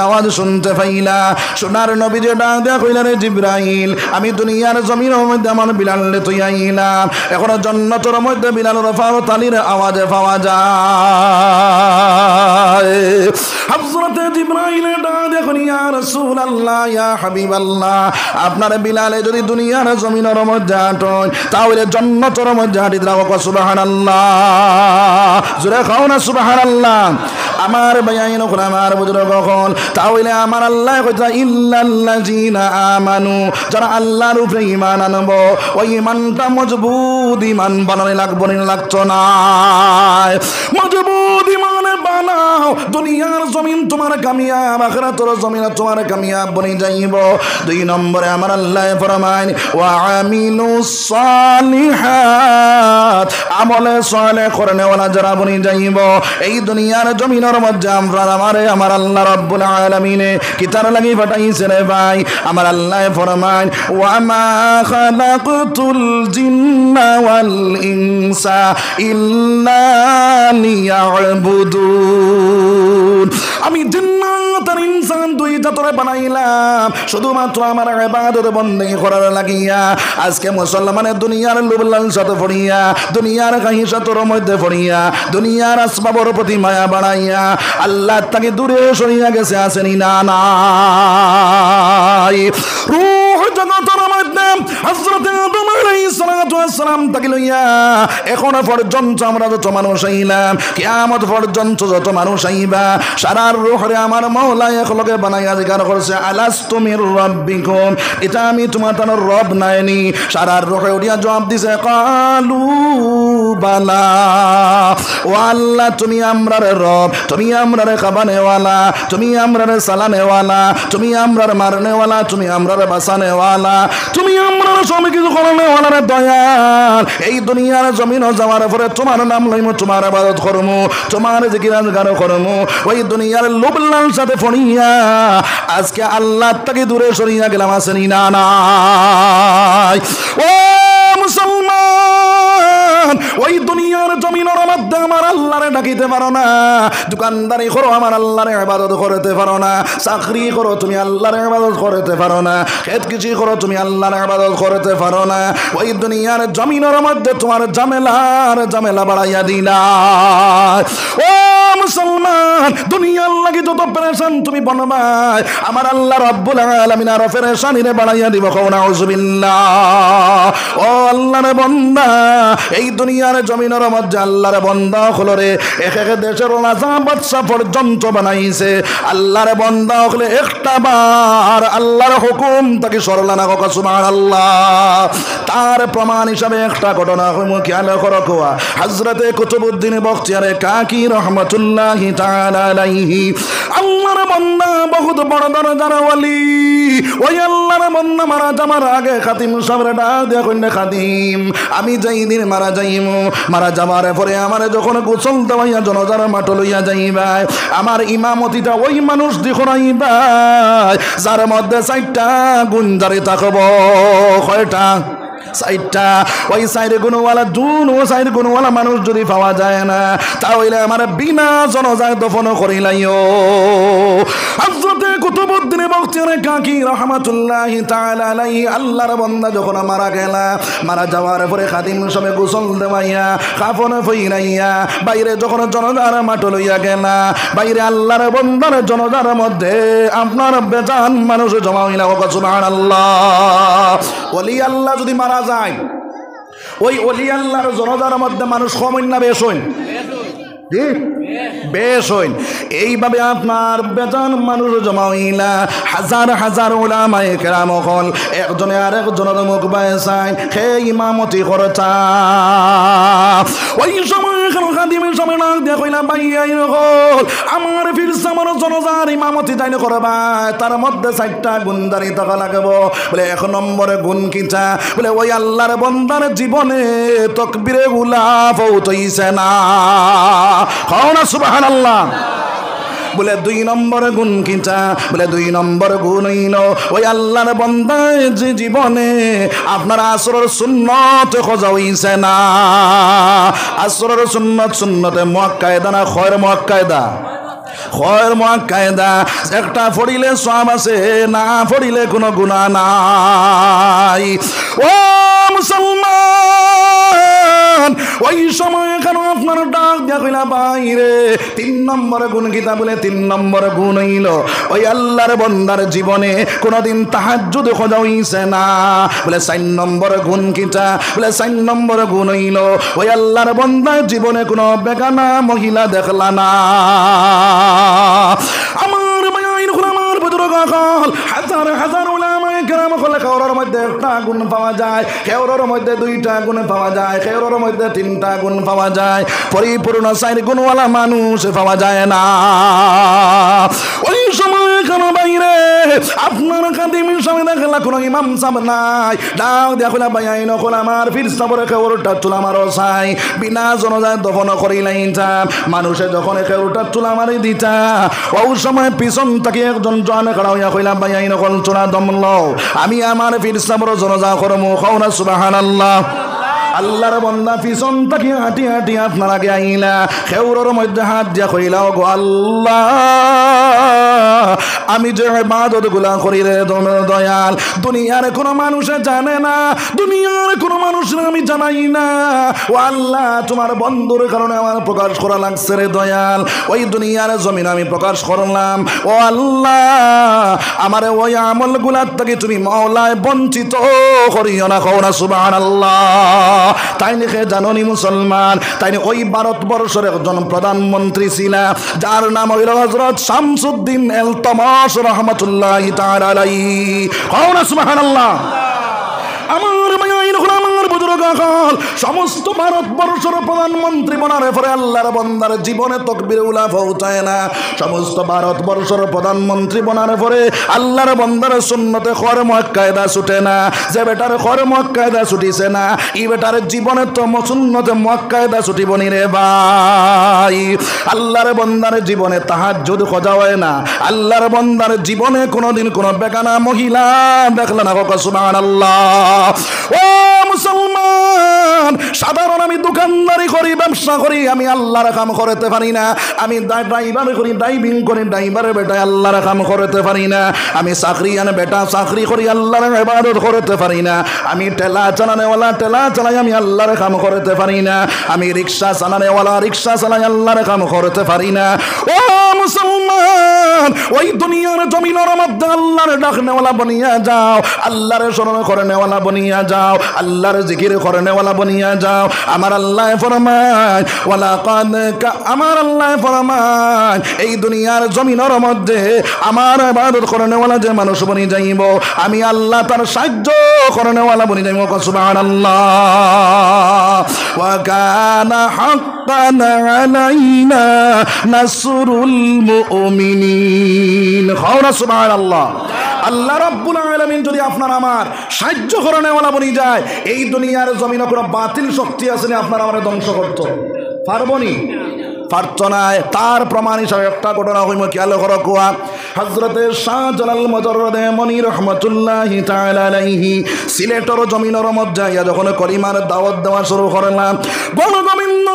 আওয়াজ শুনতে পাইলা সোনার নবী দিয়ে ডাক দেয়া রে জিব্রাইল আমি দুনিয়ার জমির মধ্যে আমার বিলালে তুই আইলাম এখন জন্নতর মধ্যে বিলালের ফারুত আলীর আওয়াজে পাওয়া যায় হজরতে জিব্রাইলে ডাক এখন ইয়া আপনার বিলালে যদি দুনিয়ার জমিনের তাহলে আল্লাহ খাও না সুবাহান আমার বেআইন করে আমার বুঝলো কখন তাহলে আমার আল্লাহ যারা আল্লাহর উপরে ওই মজবুত লাগবো না লাগতো না মজবুত ইমান বানাও দুনিয়ার জমিন তোমার কামিয়াব আখরাতর জমিন তোমার কামিয়াব বনি যাইব দুই নম্বরে আমার আল্লাহ ফরমাইন ওয়া আমিনু সালিহাত আমলে সলে করনে ওয়ালা যারা বনে যাইব এই দুনিয়ার জমিনের মধ্যে আমরা আমারে আমার আল্লাহ রব্বুল আলামিনে কিতার লাগি ফাটাইছে রে ভাই আমার আল্লাহ ফরমাইন ওয়া মা খালাকতুল জিন্না ওয়াল ইনসা ইল্লা লিয়াবুদুন আমি জিন্নাত ইনসান দুই জাতরে বানাইলাম শুধুমাত্র আমার ইবাদত বন্দেগি করার লাগিয়া আজকে মুসলমানের দুনিয়ার লুবলাল সাথে পড়িয়া দুনিয়ার কাহিসাতর মধ্যে ফড়িয়া দুনিয়ার আসবাবর প্রতি মায়া বাড়াইয়া আল্লাহ তাকে দূরে সরিয়া গেছে আসেনি না না রূহ জগতের মধ্যে হযরত সালাম তাকে লইয়া এখনো পর্যন্ত আমরা যত মানুষ আইলাম কেয়ামত পর্যন্ত যত মানুষ আইবা সারার রোহরে আমার মহলা একলগে বানাইয়া জিকার করছে আলাস তুমির রব্বিকুম এটা আমি তোমার তানোর রব নাইনি সারার রোহে উড়িয়া জবাব দিছে কালু বালা ও আল্লাহ তুমি আমরার রব তুমি আমরার খাবানেওয়ালা তুমি আমরার সালানেওয়ালা তুমি আমরার মারনেওয়ালা তুমি আমরার বাসানেওয়ালা তুমি আমরার সব কিছু দয়াল এই দুনিয়ার যাওয়ার পরে তোমার নাম তোমার আবাদত করমু তোমার জিকিরাজ করমু ওই দুনিয়ার লোভ সাথে ফণিয়া আজকে আল্লাহ তাকে দূরে সরিয়া গেলাম আসেনি না না ও মুসা ওই দুনিয়ার জমিনের মধ্যে আমার আল্লাহরে ডাকিতে পারো না দোকানদারি করো আমার আল্লাহরে আবাদত করতে পারো না চাকরি করো তুমি আল্লাহরে আবাদত করতে পারো না খেত কিছু করো তুমি আল্লাহরে আবাদত করতে পারো না ওই দুনিয়ার জমিনের মধ্যে তোমার জামেলার জামেলা বাড়াইয়া না ও মুসলমান দুনিয়ার লাগে যত পেরেশান তুমি বনবাই আমার আল্লাহ রব্বুল আলামিন আর পেরেশানি রে বাড়াইয়া দিব কওনা না ও আল্লাহর বান্দা এই দুনিয়ার জমিনের মধ্যে আল্লাহরে বন্দা হলো রে এক এক দেশের রাজা বাদশাহ পর্যন্ত বানাইছে আল্লাহর বন্দা হলে একটা বার আল্লাহর হুকুম তাকে সরলানা হক সুমান আল্লাহ তার প্রমাণ হিসাবে একটা ঘটনা খেয়াল করো কোয়া হাজরতে কুতুবুদ্দিন বখতিয়ারে কাকি রহমতুল্লাহ তালাহি আল্লাহর বন্দা বহুত বড় দরজার ওয়ালি ওই আল্লাহর বন্দা মারা যাওয়ার আগে খাতিম সাবরে ডাক দেখুন খাতিম আমি যাই দিন মারা যাই মারা পরে আমার যখন গোসল দেওয়াইয়া জনজার মাঠ লইয়া আমার ইমামতিটা ওই মানুষ যার মধ্যে চারটা গুণ জারি থাকব কয়টা সাইডটা ওই সাইডে গুণওয়ালা দুন ও সাইড গুণওয়ালা মানুষ যদি পাওয়া যায় না তাহলে আমার বিনা জনজায় দফন করিলাইও হজরত কুতুবুদ্দিনে বক্তিয়ারে কাকি রহমাতুল্লাহ তাআলা আলাইহি আল্লাহর বান্দা যখন মারা গেল মারা যাওয়ার পরে খাদিম সবে গোসল দেওয়াইয়া কাফনে ফইরাইয়া বাইরে যখন জনদার মাঠ লইয়া গেল বাইরে আল্লাহর বন্দার জনদার মধ্যে আপনার বেজান মানুষ জমা হইলা ও সুবহানাল্লাহ ওলি আল্লাহ যদি মারা যায় ওই অলি আল্লাহর জনতার মধ্যে মানুষ কমন না বেশ ঠিক বেশ হইল এইভাবে আপনার বেজান মানুষ জমাইলা হাজার হাজার ওলামায় কেরাম হল একজনে আর একজনের মুখ বায়সায় হে ইমামতি খরচা ওই সময় খাদিমের সময় নাক দিয়ে কইলা বাইয়াই হল আমার ফিরছে আমার জনজার ইমামতি তাই করবা তার মধ্যে চারটা গুণ দাঁড়ি থাকা লাগবো বলে এক নম্বরে গুণ কিচা বলে ওই আল্লাহর বন্দার জীবনে তকবিরে গুলা পৌঁছাইছে না কওনা সুবহানাল্লাহ বলে দুই নম্বর গুণ কিটা বলে দুই নম্বর গুণ হইল ওই আল্লাহর বন্দায় যে জীবনে আপনার আসরের সুন্নত খোঁজা হইছে না আসরের সুন্নত সুন্নতে কায়দা না খয়ের কায়দা খয়ের মক্কায়দা একটা ফড়িলে সব আছে না ফড়িলে কোনো গুণা নাই ও মুসলমান যান ওই সময় কেন আপনার ডাক দিয়া বাইরে তিন নম্বরে গুণ গীতা বলে তিন নম্বরে গুণ হইল ওই আল্লাহর বন্দার জীবনে কোনোদিন খোঁজা হইছে না বলে চার গুণ বলে চার গুণ হইল ওই আল্লাহর বন্দার জীবনে কোনো বেগানা মহিলা দেখলা না আমার মায়ের আমার বুজুর্গ হাজার হাজার কেরাম হলে খেওরার মধ্যে একটা গুণ পাওয়া যায় খেওরার মধ্যে দুইটা গুণ পাওয়া যায় খেওরার মধ্যে তিনটা গুণ পাওয়া যায় পরিপূর্ণ চার গুণওয়ালা মানুষ পাওয়া যায় না ওই সময় কোনো বাইরে আপনার কাদিমির সঙ্গে কোনো ইমাম নাই ডাক দেখলা আইন কোন আমার ফির চুল আমার সাই বিনা জনজায় দফন করিলাই যা মানুষে যখন কেউরটা চুল আমারই দিতা ও সময় পিছন তাকে একজন জন করা হইয়া কইলা ভাই আইন কোন চুলা আমি আমার ফির সাবর জনজা করমু খাওনা সুবাহান আল্লাহর বন্দা পিছন তাকে হাঁটি হাঁটি আপনারা গাইলা আইলা মধ্যে হাত দিয়া কইলা গো আল্লাহ আমি যে ইবাদত গুলা করি রে দয়াল দুনিয়ার কোনো মানুষে জানে না দুনিয়ার কোনো মানুষ আমি জানাই না ও আল্লাহ তোমার বন্ধুর কারণে আমার প্রকাশ করা লাগছে রে দয়াল ওই দুনিয়ার জমিন আমি প্রকাশ করলাম ও আল্লাহ আমার ওই আমল গুলার থেকে তুমি মাওলায় বঞ্চিত করিও না কৌরা সুবাহ আল্লাহ তাই নিখে জাননি মুসলমান তাই ওই ভারতবর্ষের একজন প্রধানমন্ত্রী ছিল যার নাম হইল হজরত শামসুদ্দিন এল তমাস রহমতুল্লাহ তার আলাই কৌন সুবাহ আমার পাগল সমস্ত ভারতবর্ষের প্রধানমন্ত্রী বনার পরে আল্লাহর বন্দার জীবনে তকবির উলা পৌঁছায় না সমস্ত ভারতবর্ষের প্রধানমন্ত্রী বনার পরে আল্লাহর বন্দার সুন্নতে খরম কায়দা ছুটে না যে বেটার খরম কায়দা ছুটিছে না ই বেটার জীবনে তো সুন্নতে মক্কায়দা ছুটিব নি রে ভাই আল্লাহর বন্দার জীবনে তাহার যদি খোঁজা হয় না আল্লাহর বন্দার জীবনে কোনোদিন কোনো বেকানা মহিলা দেখলেন হোক সুমান আল্লাহ ও সাধারণ আমি দোকানদারি করি ব্যবসা করি আমি আল্লাহর কাম করতে পারি না আমি ড্রাইভার করি ড্রাইভিং করি ড্রাইভার বেটা আল্লাহর কাম করতে পারি না আমি চাকরি আনে বেটা চাকরি করি আল্লাহর ইবাদত করতে পারি না আমি ঠেলা চালানেওয়ালা ঠেলা চালাই আমি আল্লাহর কাম করতে পারি না আমি রিক্সা চালানেওয়ালা রিক্সা চালাই আল্লাহর কাম করতে পারি না ও মুসলমান মুসলমান ওই দুনিয়ার জমিনের মধ্যে আল্লাহর ডাক নেওয়ালা বনিয়া যাও আল্লাহর স্মরণ করে নেওয়ালা বনিয়া যাও আল্লাহর জিকির করে নেওয়ালা বনিয়া যাও আমার আল্লাহ ফরমান ওয়ালা কাদ আমার আল্লাহ এই দুনিয়ার জমিনের মধ্যে আমার ইবাদত করে নেওয়ালা যে মানুষ বনি যাইব আমি আল্লাহ তার সাহায্য করে নেওয়ালা বনি যাইব সুবহানাল্লাহ আল্লাহ কানা হাক্কান আলাইনা নাসরুল মুমিনিন আল্লাহ আল্লাহ রব্বুল আলমিন যদি আপনার আমার সাহায্য করে নেওয়ালা বনি যায় এই দুনিয়ার জমিনে কোনো বাতিল শক্তি আছে না আপনার আমার ধ্বংস করতো পারবনি পারতো না তার প্রমাণ হিসাবে একটা ঘটনা হইম খেয়াল করো কুয়া হজরতে শাহজালাল মজরদে মনি রহমতুল্লাহি তালাহি সিলেটর জমিনর মজ্জাইয়া যখন করিমার দাওয়াত দেওয়া শুরু করলাম বল গোবিন্দ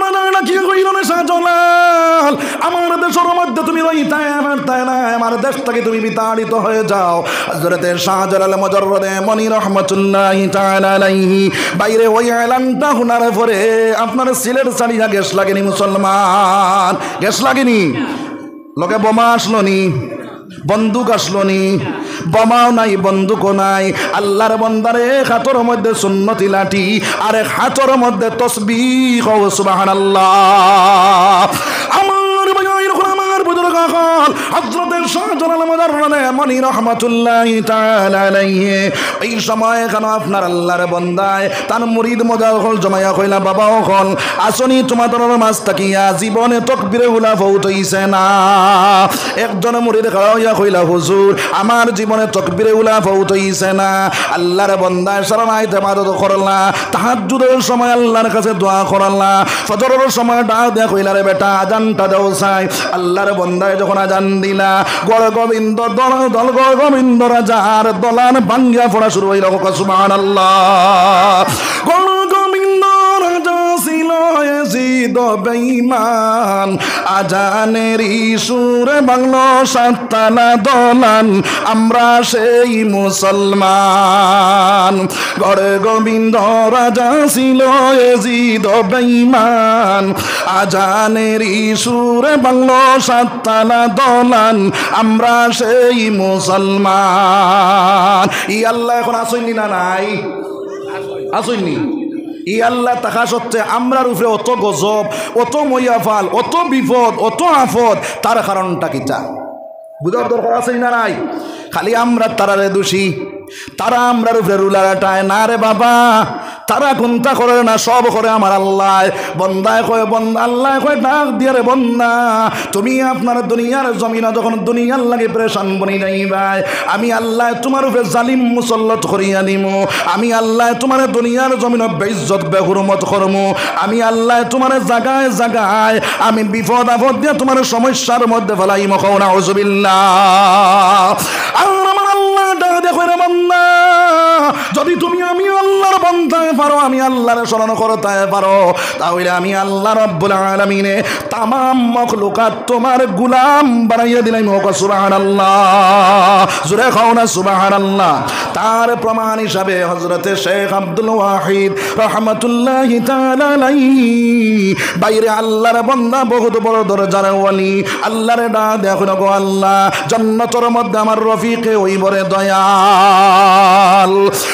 কি কইল না শাহজালাল আমার দেশের মধ্যে তুমি রইতাই আমার তাই না আমার দেশ থেকে তুমি বিতাড়িত হয়ে যাও হজরতে শাহজালাল মজরদে মনি রহমতুল্লাহি তালাহি বাইরে ওই এলানটা হুনার পরে আপনার সিলেট সারিয়া গেছ লাগেনি মুসলমান কোরআন গ্যাস লাগেনি লোকে বোমা আসলো নি বন্দুক আসলো নি বোমাও নাই বন্দুকও নাই আল্লাহর বন্দারে হাতর মধ্যে সুন্নতি লাঠি আর এক হাতর মধ্যে তসবি সুবাহান আল্লাহ আমার করা হজরতের শাহজালাল মজারনে মনি রহমাতুল্লাহ এই সময় আপনার আল্লাহর তার কইলা আসনি তোমাদের মাছ তাকিয়া জীবনে তকবিরে উলা না একজন মুরিদ খাওয়াইয়া কইলা হুজুর আমার জীবনে উলা ভৌতইছে না আল্লাহর বন্দায় সারানাই তেমাদত করলা তাহাজুদের সময় আল্লাহর কাছে দোয়া করলা ফজরের সময় ডাক দেয়া কইলা রে বেটা আজানটা দেও চাই আল্লাহর বন্দায় হয় যখন আজান দিলা গড় গোবিন্দ দল দল গড় গোবিন্দ রাজার দলান ভাঙ্গিয়া ফোড়া শুরু হইল সুবহানাল্লাহ ইয়াজিদ বেঈমান আজানেরই সুরে বাংলো সাতানা দলান আমরা সেই মুসলমান গড়ে গোবিন্দ রাজা ছিল এজিদ বেঈমান আজানেরই সুরে বাংলো সাতানা দলান আমরা সেই মুসলমান ই আল্লাহ এখন আসইনি না নাই আসইনি ই আল্লাহ তাহা সত্ত্বে আমরার উপরে অত গজব অত মইয়াফাল অত বিপদ অত আফদ তার কারণটা কিতা বুঝার দরকার আছে না নাই খালি আমরা তারারে দোষী তারা আমরা উপরে রুলার আটায় না রে বাবা তারা কোনটা করে না সব করে আমার আল্লাহ বন্দায় কয়ে বন্দা আল্লাহ কয়ে ডাক দিয়ে রে বন্দা তুমি আপনার দুনিয়ার জমিনা যখন দুনিয়ার লাগে প্রেশান বনি নাই ভাই আমি আল্লাহ তোমার উপরে জালিম মুসল্লত করি নিম আমি আল্লাহ তোমার দুনিয়ার জমিন বেইজ্জত বেহুরমত করম আমি আল্লাহ তোমার জাগায় জাগায় আমি বিপদ আপদ দিয়ে তোমার সমস্যার মধ্যে ফেলাই মখনা হজবিল্লা আল্লাহ പരമെന്ന যদি তুমি আমি আল্লাহর বন্ধায় পারো আমি আল্লাহরে স্মরণ করতে পারো তাহলে আমি আল্লাহ রব্বুল আলমিনে তামাম মখলুকাত তোমার গুলাম বানাইয়া দিলাম হোক সুবাহান আল্লাহ জুড়ে খাও না সুবাহান আল্লাহ তার প্রমাণ হিসাবে হজরতে শেখ আব্দুল ওয়াহিদ রহমতুল্লাহ বাইরে আল্লাহর বন্ধা বহুত বড় দরজার ওয়ালি আল্লাহরে ডা দেখো গো আল্লাহ জন্নতর মধ্যে আমার রফিকে ওই বরে দয়াল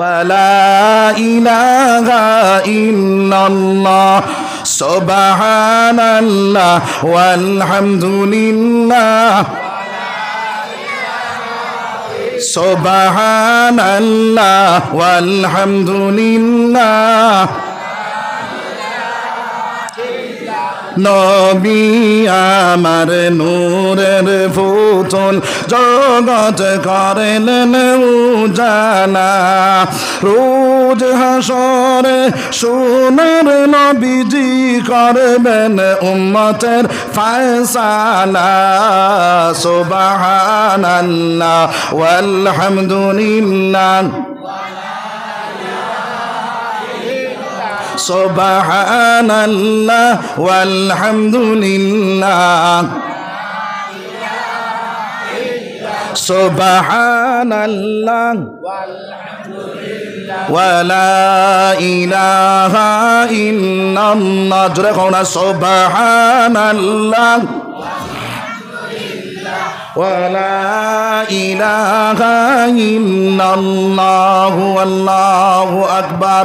ولا إله إلا الله سبحان الله والحمد لله سبحان الله والحمد لله নবী আমার নূরের ফুতুল জগত করেন উজালা রোজ হাসরে সোনার নবীজি করবেন উম্মতের ফায়সালা সুবহানাল্লাহ ওয়ালহামদুলিল্লাহ سبحان الله والحمد لله سبحان الله والحمد لله ولا إله إلا الله سبحان الله ولا إله إلا الله والله أكبر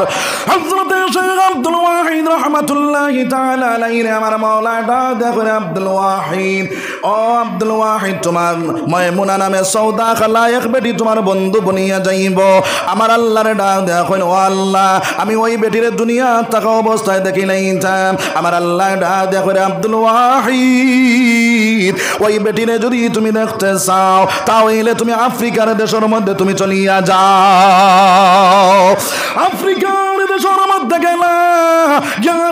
حضرت الشيخ عبد الواحد رحمة الله تعالى তোমার এক বেটি তোমার বন্ধু বনিয়া যাইব আমার আল্লাহর ডাক দেখেন ও আল্লাহ আমি ওই বেটির দুনিয়া থাকা অবস্থায় দেখি নাইতাম আমার আল্লাহ ডাক দেখে আব্দুল ওয়াহিদ ওই বেটিরে যদি তুমি দেখতে চাও তাহলে তুমি আফ্রিকার দেশের মধ্যে তুমি চলিয়া যাও আফ্রিকার দেশের মধ্যে গেলা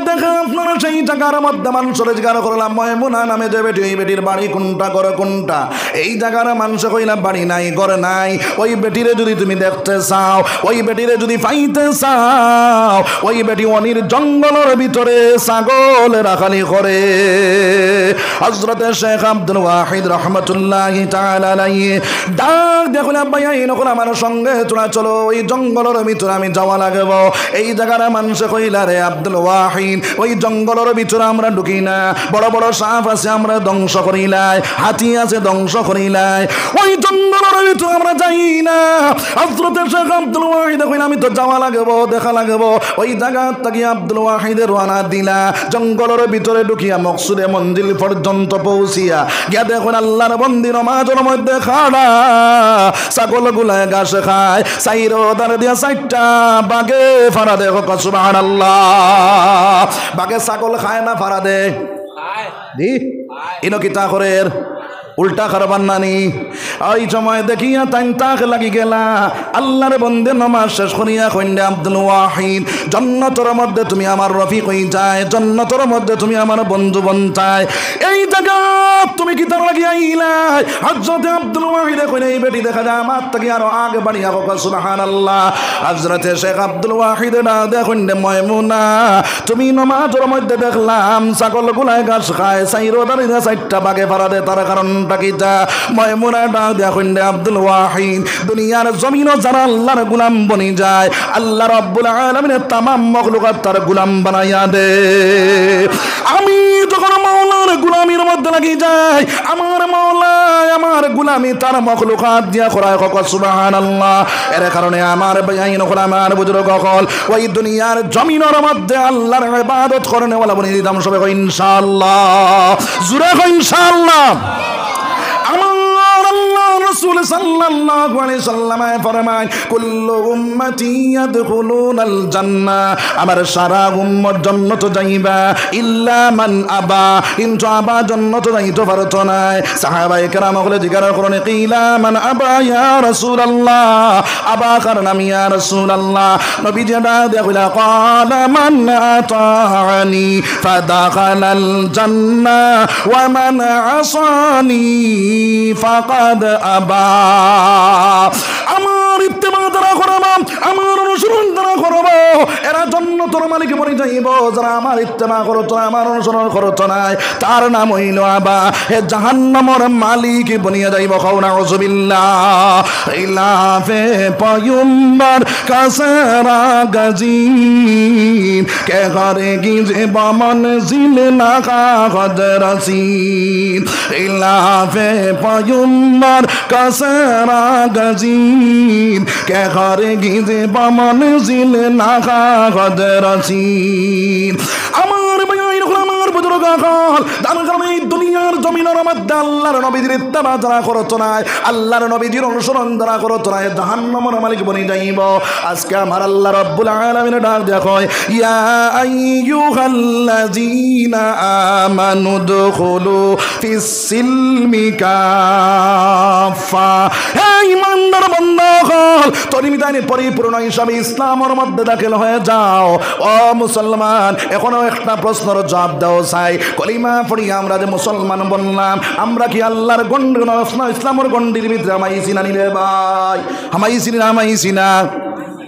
দেখা আপনারা সেই জায়গার মধ্যে মানুষ রোজগার করলাম ময়মুনা নামে যে বেটি ওই বেটির বাড়ি কোনটা করে কোনটা এই জায়গার মানুষ কইলাম বাড়ি নাই করে নাই ওই বেটিরে যদি তুমি দেখতে চাও ওই বেটিরে যদি পাইতে চাও ওই বেটি অনির জঙ্গলের ভিতরে ছাগল রাখালি করে হজরত শেখ আব্দুল ওয়াহিদ রহমতুল্লাহ সঙ্গে তোরা চলো ওই জঙ্গলের ভিতরে আমি যাওয়া লাগব এই জায়গার মানুষে কইলা রে আব্দুল ওই জঙ্গলের ভিতরে আমরা ঢুকি বড় বড় সাপ আছে আমরা ধ্বংস করিলাই হাতি আছে ধ্বংস করিলাই ওই জঙ্গলের ভিতরে আমরা যাই না হজরতে আব্দুল ওয়াহিদ আমি তো যাওয়া লাগব দেখা লাগব ওই জায়গা থেকে আব্দুল ওয়াহিদের রওনা দিলা জঙ্গলের ভিতরে ঢুকিয়া মকসুদে মন্দির পর্যন্ত পৌঁছিয়া গিয়া দেখুন আল্লাহর বন্ধ দিন মাঝের মধ্যে খাড়া ছাগল গুলায় ঘাস খায় সাইর দার দিয়া চারটা বাগে ফাড়া দে কসবান আল্লাহ বাগে ছাগল খায় না ফাড়া দে দি ইনো কিতা করের উল্টা খারাপ নানি এই সময় দেখিয়া তাই তাক লাগি গেলা আল্লাহরে বন্দে নমাজ শেষ করিয়া কন্যা আব্দুল ওয়াহিদ জন্নতর মধ্যে তুমি আমার রফিক হই যায় জন্নতর মধ্যে তুমি আমার বন্ধু বন্তায় এই জায়গা তুমি কি তার লাগিয়া ইলাই হজরতে আব্দুল ওয়াহিদ কইনে এই বেটি দেখা যায় আমার থেকে আরো আগে বাড়িয়া কক সুবাহান আল্লাহ হজরতে শেখ আব্দুল ওয়াহিদ না দেখুন ময়মুনা তুমি নমাজের মধ্যে দেখলাম সকল গুলায় গাছ খায় সাইরো দাঁড়িয়ে চারটা বাগে ফারাদে তার কারণ পাখিটা ময়মুনা ডাক আব্দুল ওয়াহিদ দুনিয়ার যারা আল্লাহর গুলাম বনি যায় আল্লাহ রব্বুল আলমিনের তামাম তার গুলাম বানাইয়া দে আমি যখন মাওলার গুলামির মধ্যে লাগি যাই আমার মাওলায় আমার গুলামি তার মখলুকাত দিয়া করায় কখন সুবাহান আল্লাহ এর কারণে আমার বেআইন হল আমার বুঝলো ওই দুনিয়ার জমিনের মধ্যে আল্লাহর ইবাদত করেন বলা বলে দিতাম সবাই ইনশাআল্লাহ জুড়ে ইনশাআল্লাহ রসুল সাল্লাল্লাহু আলাইহি সাল্লামায়ে ফরমায় কুল্লু উম্মতি ইয়াদখুলুনাল জান্নাহ আমার সারা উম্মত জান্নাত যাইবা ইল্লা মান আবা কিন্তু আবা জান্নাত যাইতে পারতো না সাহাবায়ে কেরাম হলে জিজ্ঞাসা করেন কিলা মান আবা ইয়া রাসূলুল্লাহ আবা কারণ নাম ইয়া রাসূলুল্লাহ নবী জানা দেখলা ক্বালা মান আতানি ফাদাখালাল জান্নাহ ওয়া মান আসানি ফাকাদ আবা Baba. আমার ইত্তেমা দ্বারা করবা আমার অনুসরণ দ্বারা করবা এরা জন্য তোর মালিক বলে যাইব যারা আমার ইত্তেমা করছ না আমার অনুসরণ করছ নাই তার নাম হইল আবা হে জাহান্নামর মালিক বনিয়া যাইব খাও না অসবিল্লা ইলাফে পয়ুম্বার কাসারা গাজিম কে ঘরে গিজে বামন জিল না কাগজ রাসিম ইলাফে পয়ুম্বার কাসারা গাজিম হাসির কে ঘরে গিজে বামন জিল নাখা হজর হাসির আমার ভাই আমার বুজুর্গ দান কারণে দুনিয়ার জমিনের মধ্যে আল্লাহর নবীজির ইত্তাবা যারা করত না আল্লাহর নবীজির অনুসরণ যারা করতো না জাহান্নামের মালিক বনি যাইব আজকে আমার আল্লাহ রব্বুল আলামিন ডাক দেখো ইয়া আইয়ুহাল্লাযিনা আমানু দুখুলু ফিস সিলমি কাফা হে ইমানদার বান্দাগণ তরিমিদানি পরিপূর্ণ হিসাবে ইসলামের মধ্যে দাখিল হয়ে যাও ও মুসলমান এখনো একটা প্রশ্নের জবাব দাও চাই কলিমা পড়ি আমরা যে মুসলমান মানব আমরা কি আল্লাহর গণ্ড ইসলামর গন্ডির ভিতরে আমাইছি না নিলে ভাই আমাইছি না আমাইছি না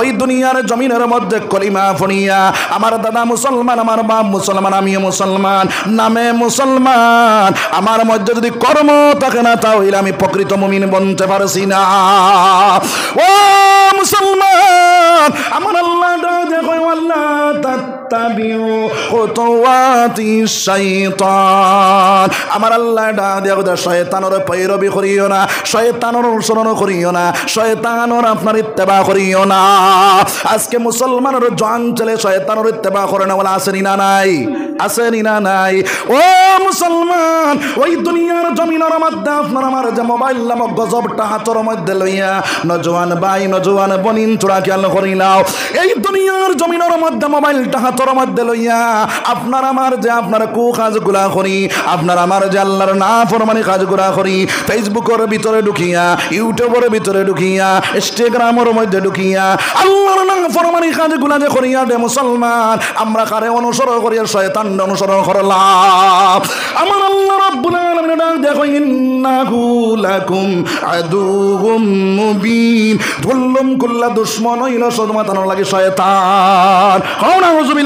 ওই দুনিয়ার জমিনের মধ্যে কলিমা ফড়িয়া আমার দাদা মুসলমান আমার বাপ মুসলমান আমিও মুসলমান নামে মুসলমান আমার মধ্যে যদি কর্ম থাকে না তাহলে আমি প্রকৃত মুমিন বনতে পারছি না ও মুসলমান আমার আল্লাহ আল্লাহ তাবিউ খুতুওয়াতি শাইতান আমার আল্লাহ ডা দেও দা শয়তানর পৈরবি করিও না শয়তানর অনুসরণ করিও না শয়তানর আপনার ইত্তেবা করিও না আজকে মুসলমানের জোয়ান ছেলে শয়তানর ইত্তেবা করে না বলে না নাই আসেনি না নাই ও মুসলমান ওই দুনিয়ার জমিনের মধ্যে আপনার আমার যে মোবাইল নামক গজবটা হাতর মধ্যে লইয়া নজওয়ান বাই নজওয়ান বনিন চোরা খেয়াল করিলাও এই দুনিয়ার জমিনের মধ্যে মোবাইলটা হাত পাথর মধ্যে লইয়া আপনার আমার যে আপনার কু কাজগুলা করি আপনার আমার যে আল্লাহর না ফরমানি কাজগুলা করি ফেসবুকের ভিতরে ঢুকিয়া ইউটিউবের ভিতরে ঢুকিয়া ইনস্টাগ্রামের মধ্যে ঢুকিয়া আল্লাহর না ফরমানি কাজগুলা যে করিয়া দে মুসলমান আমরা কারে অনুসরণ করিয়া শয়তান অনুসরণ করলাম আমার আল্লাহ রাব্বুল আলামিন ডাক দেখো ইন্নাহু লাকুম আদুউম মুবিন ধুল্লুম কুল্লা দুশমন ইলা সদমাতানো লাগে শয়তান কওনা হুজুবিল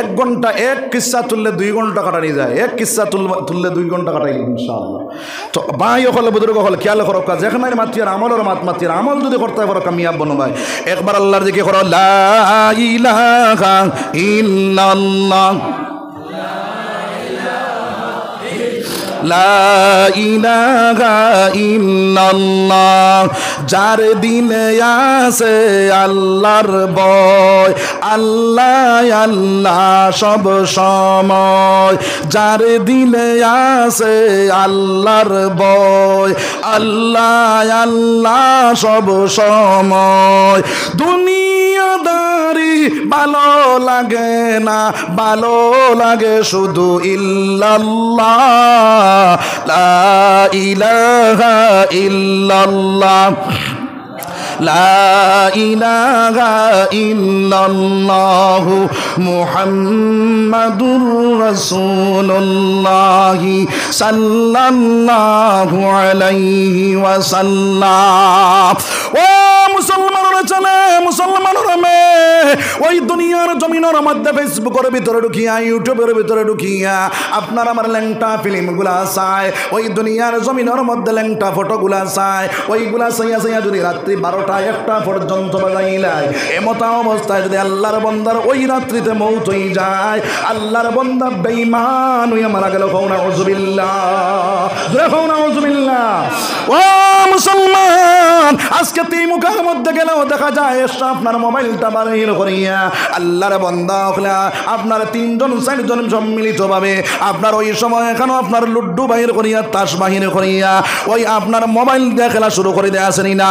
এক ঘন্টা এক কিসা তুললে দুই ঘন্টা কাটানি যায় এক কিসা তুললে দুই ঘন্টা কাটাইলি ইনশাআল্লাহ তো বাই অকলে বুজুর্গ হল খেয়াল করো কাজ মাতি আর আমলের মাত মাতিয়ার আমল যদি করতে পারো কামিয়াব বনো ভাই একবার আল্লাহর দিকে করো লা ইলাহা ইল্লাল্লাহ যার দিনে আসে আল্লাহর বয় আল্লাহ আল্লাহ সব সময় যার দিনে আসে আল্লাহর বয় আল্লাহ আল্লাহ সব সময় দুনিয়াদারি ভালো লাগে না ভালো লাগে শুধু ইল্লাল্লাহ লা ইলাহা ইল্লাল্লাহ لا إله إلا الله محمد رسول الله صلى الله عليه وسلم ও মুসলমানরা চলে মুসলমানরা মে ওই দুনিয়ার জমিনের মধ্যে ফেসবুকের ভিতরে ঢুকিয়া ইউটিউবের ভিতরে ঢুকিয়া আপনার আমার ল্যাংটা ফিল্মগুলা চায় ওই দুনিয়ার জমিনের মধ্যে ল্যাংটা ফটোগুলা চায় ওইগুলা সাইয়া সাইয়া যদি রাত্রি বারোটা একটা পর্যন্ত বাজাইলায় এমতা অবস্থায় যদি আল্লাহর বন্দার ওই রাত্রিতে মৌত হয়ে যায় আল্লাহর বন্দা বেইমান হইয়া মারা গেল ফৌনা ওজবিল্লা ফৌনা ওজবিল্লা ও মুসলমান আজকে মুখের মধ্যে গেলেও দেখা যায় আপনার মোবাইলটা বাড়ি বের করিয়া আল্লাহর বন্দা হলা আপনার তিনজন চারজন সম্মিলিতভাবে আপনার ওই সময় এখন আপনার লুড্ডু বাহির করিয়া তাস বাহির করিয়া ওই আপনার মোবাইল দিয়ে খেলা শুরু করে দেয়া আসেনি না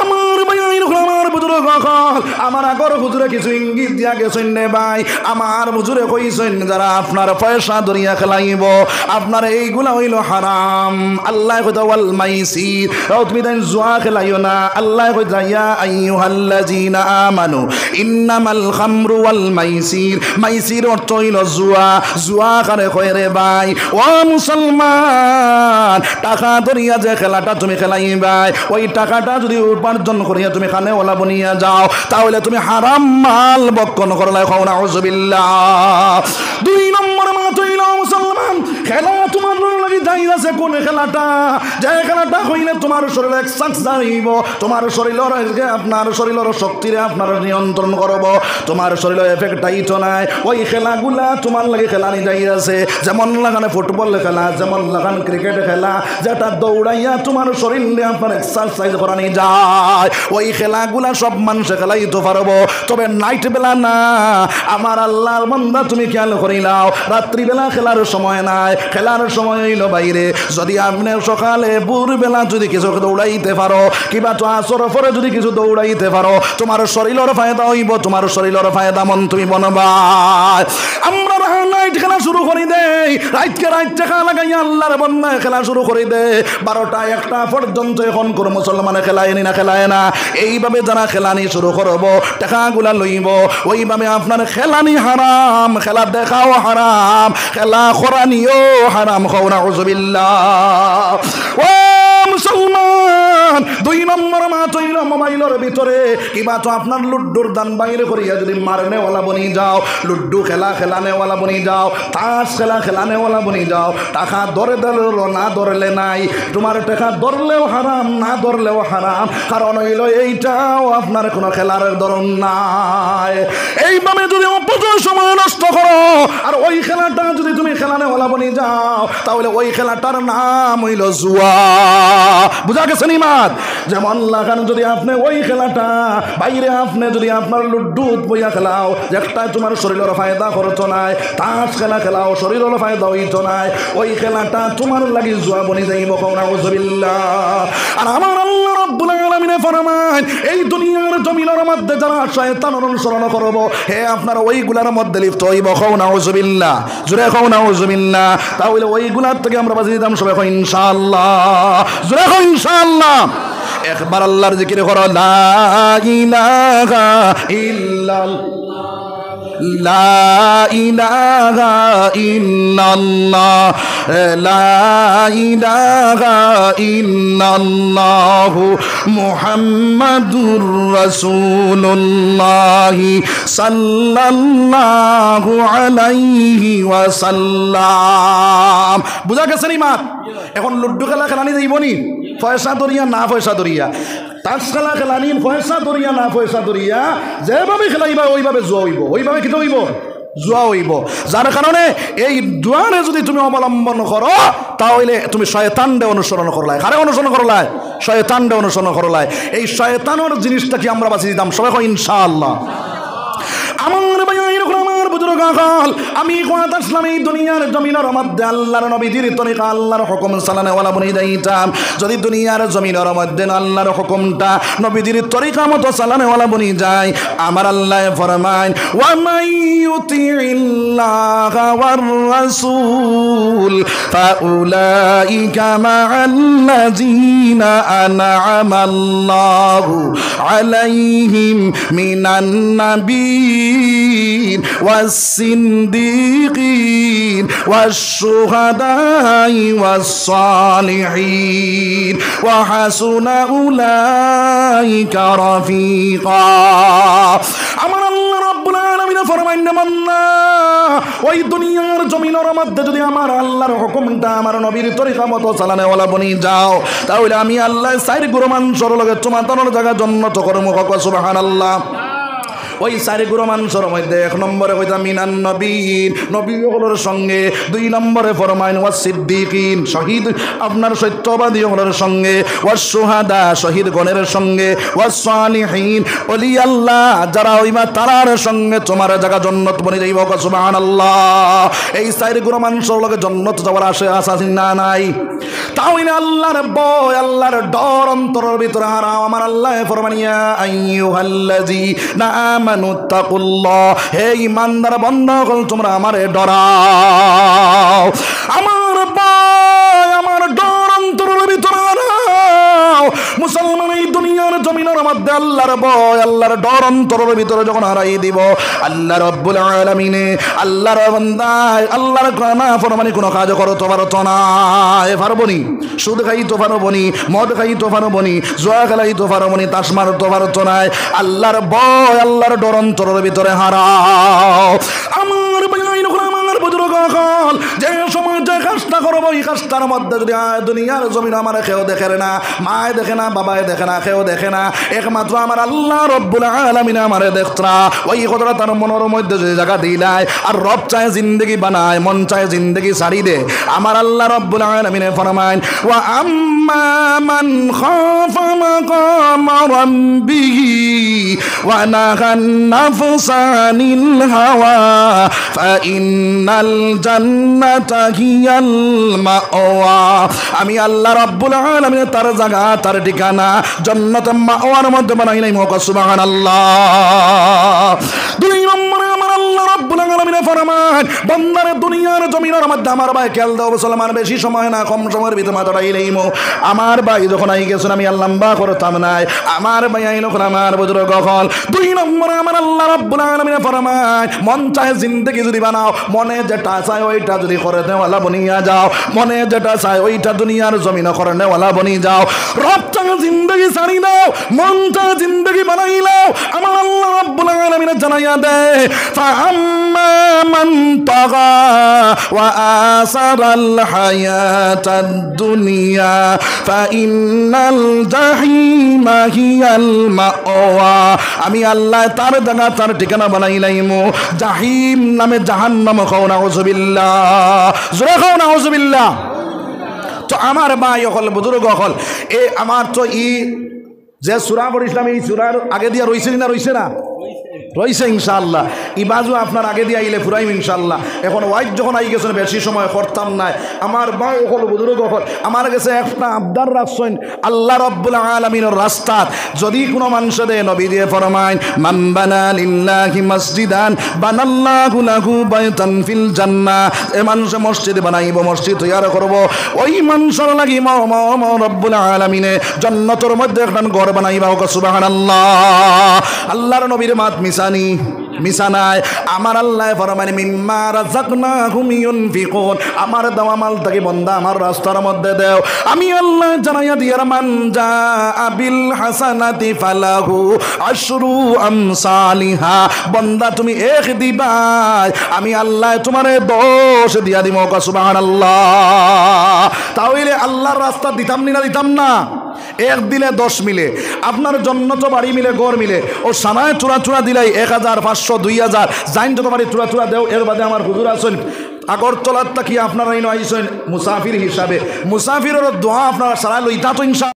আমার আমার বুজুর কখন আমার আগর হুজুরে কিছু ইঙ্গিত দিয়া গেছেন নে ভাই আমার হুজুরে কইছেন যারা আপনার পয়সা ধরিয়া খেলাইব আপনার এইগুলা হইল হারাম আল্লাহ কইতা ওয়াল মাইসির তুমি দেন জুয়া খেলাইও না আল্লাহ কইতা ইয়া আইয়ুহাল্লাযিনা আমানু ইন্নামাল খামরু ওয়াল মাইসির মাইসির অর্থ হইল জুয়া জুয়া কারে কয় রে ভাই ও মুসলমান টাকা ধরিয়া যে খেলাটা তুমি খেলাইবাই ওই টাকাটা যদি উপার্জন করিয়া তুমি খানে ওলা নিয়ে যাও তাহলে তুমি হারাম মাল বক্ষণ করলে এখন দুই নম্বর মা তুই মুসলমান খেলা টাইম আছে কোন খেলাটা যে খেলাটা হইলে তোমার শরীরে এক্সাক্স যাইব তোমার শরীরের আপনার শরীরের শক্তিরে আপনার নিয়ন্ত্রণ করব তোমার শরীরের এফেক্ট টাইট নাই ওই খেলাগুলা তোমার লাগে খেলানি যাই আছে যেমন লাগানে ফুটবল খেলা যেমন লাগান ক্রিকেট খেলা যেটা দৌড়াইয়া তোমার শরীরে আপনার এক্সারসাইজ নি যায় ওই খেলাগুলা সব মানুষে খেলাইতে পারবো তবে নাইট বেলা না আমার আল্লাহর বন্ধা তুমি খেয়াল করিলাও রাত্রিবেলা খেলার সময় নাই খেলার সময় হইল বাইরে যদি আপনি সকালে ভোরবেলা যদি কিছু দৌড়াইতে পারো কিবা তো আসর পরে যদি কিছু দৌড়াইতে পারো তোমার শরীরের ফায়দা হইব তোমার শরীরের ফায়দা মন তুমি বনবা আমরা রাইট খেলা শুরু করি দেই রাইটকে রাইট চাকা লাগাই আল্লাহর বন্যায় খেলা শুরু করি দে বারোটা একটা পর্যন্ত এখন কোনো মুসলমানে খেলায় না খেলায় না এইভাবে যারা খেলানি শুরু করব টাকাগুলা লইব ওইভাবে আপনার খেলানি হারাম খেলা দেখাও হারাম খেলা খোরানিও হারাম খৌরা বিল্লাহ ও মুসলমান শয়তান দুই নম্বর মা তৈল মোবাইলের ভিতরে কিবা তো আপনার লুড্ডুর দান বাইরে করিয়া যদি মারনেওয়ালা বনি যাও লুড্ডু খেলা খেলানেওয়ালা বনি যাও তাস খেলা খেলানেওয়ালা বনি যাও টাকা ধরে দিল না ধরলে নাই তোমার টাকা ধরলেও হারাম না ধরলেও হারাম কারণ হইল এইটাও আপনার কোনো খেলার ধরন নাই এইভাবে যদি অপচয় সময় নষ্ট করো আর ওই খেলাটা যদি তুমি খেলানে ওলা বনি যাও তাহলে ওই খেলাটার নাম হইল জুয়া বুঝা গেছে নিমা খেলাত যেমন লাগান যদি আপনি ওই খেলাটা বাইরে আপনি যদি আপনার লুডুত বইয়া খেলাও একটা তোমার শরীরের ফায়দা খরচ নাই তাস খেলা খেলাও শরীরের ফায়দা হইত নাই ওই খেলাটা তোমার লাগি যোয়া বনি যাইব কৌনাউজবিল্লা আর আমার আল্লাহ আলমিনে এই দুনিয়ার জমিনের মধ্যে যারা অনুসরণ হে আপনার ওইগুলার মধ্যে লিপ্ত হইব জুড়ে তাহলে ওইগুলার থেকে আমরা বাজিয়ে দিতাম সবাই জুড়ে একবার আল্লাহর জিকির করো লা লা মুহাম্মাদুর রাসূলুল্লাহ সাল্লাল্লাহু আলাইহি ওয়াসাল্লাম বুঝা গেছে নি মা এখন লুড্ডু খেলা খেলানি নি পয়সা দরিয়া না পয়সা দরিয়া তাস খেলানি খেলানিন পয়সা ধরিয়া না পয়সা দরিয়া যেভাবে খেলাইবা ওইভাবে জোয়া হইব ওইভাবে খেতে হইব জোয়া হইব যার কারণে এই দোয়ারে যদি তুমি অবলম্বন করো তাহলে তুমি শয়তানডে অনুসরণ করলায় কারে অনুসরণ করলায় শয়তানডে অনুসরণ করলায় এই শয়তানোর জিনিসটা কি আমরা বাঁচিয়ে দিতাম সবাই ইনশাআল্লাহ আমার ভাই এরকম বুজুর্গ হল আমি কোয়াত আসলাম এই দুনিয়ার জমিনের মধ্যে আল্লাহর নবীজির তরিকা আল্লাহর হুকুম সালানে ওয়ালা বনি যাইতাম যদি দুনিয়ার জমিনের মধ্যে আল্লাহর হুকুমটা নবীজির তরিকা মতো সালানে ওয়ালা বনি যায় আমার আল্লাহ ফরমায় ওয়া মাইয়ুতিল্লাহ ওয়ার রাসূল ফাউলাইকা মা'আল্লাযিনা আনআমাল্লাহু আলাইহিম মিনান নাবিয়্যিন ওয়া الصديقين والشهداء والصالحين وحسن أولئك رفيقا আমার আল্লাহ রাব্বুল আলামিন ফরমাইন মান্না ওই দুনিয়ার জমিনের মধ্যে যদি আমার আল্লাহর হুকুমটা আমার নবীর তরিকা মতো চালানে ওলা বনি যাও তাহলে আমি আল্লাহ সাইর গুরু মানুষের লগে তোমার জায়গা জন্য চকর মুখ সুবহানাল্লাহ আল্লাহ ওই চারি গুরু মানুষের মধ্যে এক নম্বরে হইতা মিনান নবীন নবীগুলোর সঙ্গে দুই নম্বরে ফরমাইন ওয়া সিদ্দিকিন শহীদ আপনার সত্যবাদী সত্যবাদীগুলোর সঙ্গে ওয়া সুহাদা শহীদ গণের সঙ্গে ওয়া সালিহীন অলি আল্লাহ যারা ওইমা তারার সঙ্গে তোমার জায়গা জন্নত বনি যাইব সুবাহান আল্লাহ এই চারি গুরু মানুষের লগে জন্নত যাওয়ার আশে আশা না নাই তাও আল্লাহর বয় আল্লাহর ডর অন্তরের ভিতরে আর আমার আল্লাহ ফরমানিয়া আইয়ুহাল্লাজি না আমানু হে ইমানদার বন্ধ তোমরা আমারে ডরাও আমার মধ্যে আল্লাহর আল্লাহর ডর অন্তরের ভিতরে যখন হারাই দিব আল্লাহ রব্বুল আলমিনে আল্লাহর আল্লাহর না ফরমানি কোনো কাজ করতে পারতো না এ পারবনি সুদ খাই তো পারবনি মদ খাই তো পারবনি জোয়া খেলাই তো পারবনি তাস মারতে পারতো নাই আল্লাহর বয় আল্লাহর ডর অন্তরের ভিতরে হারাও আমার পাগল যে সময় যে কাজটা করবো এই কাজটার মধ্যে যদি দুনিয়ার জমিন আমার কেউ দেখে না মায় দেখে না বাবায় দেখে না কেউ দেখে না একমাত্র আমার আল্লাহ রব্বুল আলমিনে আমারে দেখতরা ওই কথাটা তার মনের মধ্যে যে জায়গা দিলায় আর রব চায় জিন্দগি বানায় মন চায় জিন্দগি সারি দে আমার আল্লাহ রব্বুল আলমিনে ফরমায় ও আম্মা মান খাফ মাকাম রাব্বিহি নাফসানিল হাওয়া فإن জান্নাতা মা মাওয়া আমি আল্লাহ রাব্বুল আমি তার জায়গা তার ঠিকানা জান্নাত মাওয়ার মধ্যে বানাই নাই মুহাক আল্লাহ দুই নম্বরে আল্লাহ রাব্বুল আলামিন ফরমান বান্দার দুনিয়ার জমিনের মধ্যে আমার ভাই খেয়াল দাও মুসলমান বেশি সময় না কম সময়ের ভিতরে মাথাটা ইলেইমো আমার ভাই যখন আই গেছেন আমি আল্লাহ লম্বা করতাম নাই আমার ভাই আইলো আইন আমার বুজুর গখল দুই নম্বর আমার আল্লাহ রাব্বুল আলামিন ফরমান মন চায় জিন্দেগি যদি বানাও মনে যেটা চায় ওইটা যদি করে দেওয়ালা বনিয়া যাও মনে যেটা চায় ওইটা দুনিয়ার জমিন করে নেওয়ালা বনি যাও রব চায় জিন্দেগি ছাড়ি দাও মন চায় জিন্দেগি বানাইলাও আমার আল্লাহ রাব্বুল আলামিন জানাইয়া দেয় من طغى وآثر الحياة الدنيا فإن الجحيم هي المأوى আমি আল্লাহ তার জায়গা তার ঠিকানা বানাইলাইম জাহিম নামে জাহান্নাম খাও না হজবিল্লাহ জোরে খাও না হজবিল্লাহ তো আমার ভাই হল বুজুর্গ হল এ আমার তো ই যে সুরা পড়িছিলাম এই সুরার আগে দিয়া রয়েছে না রয়েছে না রয়েছে ইনশাআল্লাহ ইবাজু আপনার আগে দিয়ে আইলে ফুরাইম ইনশাল্লাহ এখন ওয়াইফ যখন আই গেছেন বেশি সময় করতাম নাই আমার ভাই হল বুজুর্গ হল আমার কাছে একটা আবদার রাখছেন আল্লাহ রব্বুল আলমিনের রাস্তা যদি কোনো মানুষ দেয় নবী দিয়ে ফরমাইন মাম্বানা মসজিদান বানাল্লাহু ফিল জান্নাহ এ মানুষে মসজিদ বানাইব মসজিদ তৈয়ার করব ওই মানুষের লাগি মহম রব্বুল আলমিনে জন্নতর মধ্যে একটা ঘর বানাইবা আল্লাহর নবীর মাত মিশা মিসানি মিসানায় আমার আল্লাহ ফরমানি মিম্মা রাজাকনা হুমিয়ুন ফিকুন আমার দেওয়া মাল থেকে বন্দা আমার রাস্তার মধ্যে দেও আমি আল্লাহ জানাইয়া দিয়ার মান যা আবিল হাসানাতি ফালাহু আশরু আমসালিহা বন্দা তুমি এক দিবাই আমি আল্লাহ তোমার দোষ দিয়া দিব সুবহানাল্লাহ তাহলে আল্লাহর রাস্তা দিতাম নি না দিতাম না এক দিলে দশ মিলে আপনার জন্য তো বাড়ি মিলে গড় মিলে ও সানায় চুরা চুরা দিলাই এক হাজার পাঁচশো দুই হাজার যাইন যত পারি তুরা চূড়া দেও এর বাদে আমার হুজুর আসেন আগরতলার তাকিয়ে আপনারা ইন আইসেন মুসাফির হিসাবে মুসাফিরের দোয়া আপনারা সারাইল ইতা তো ইনশা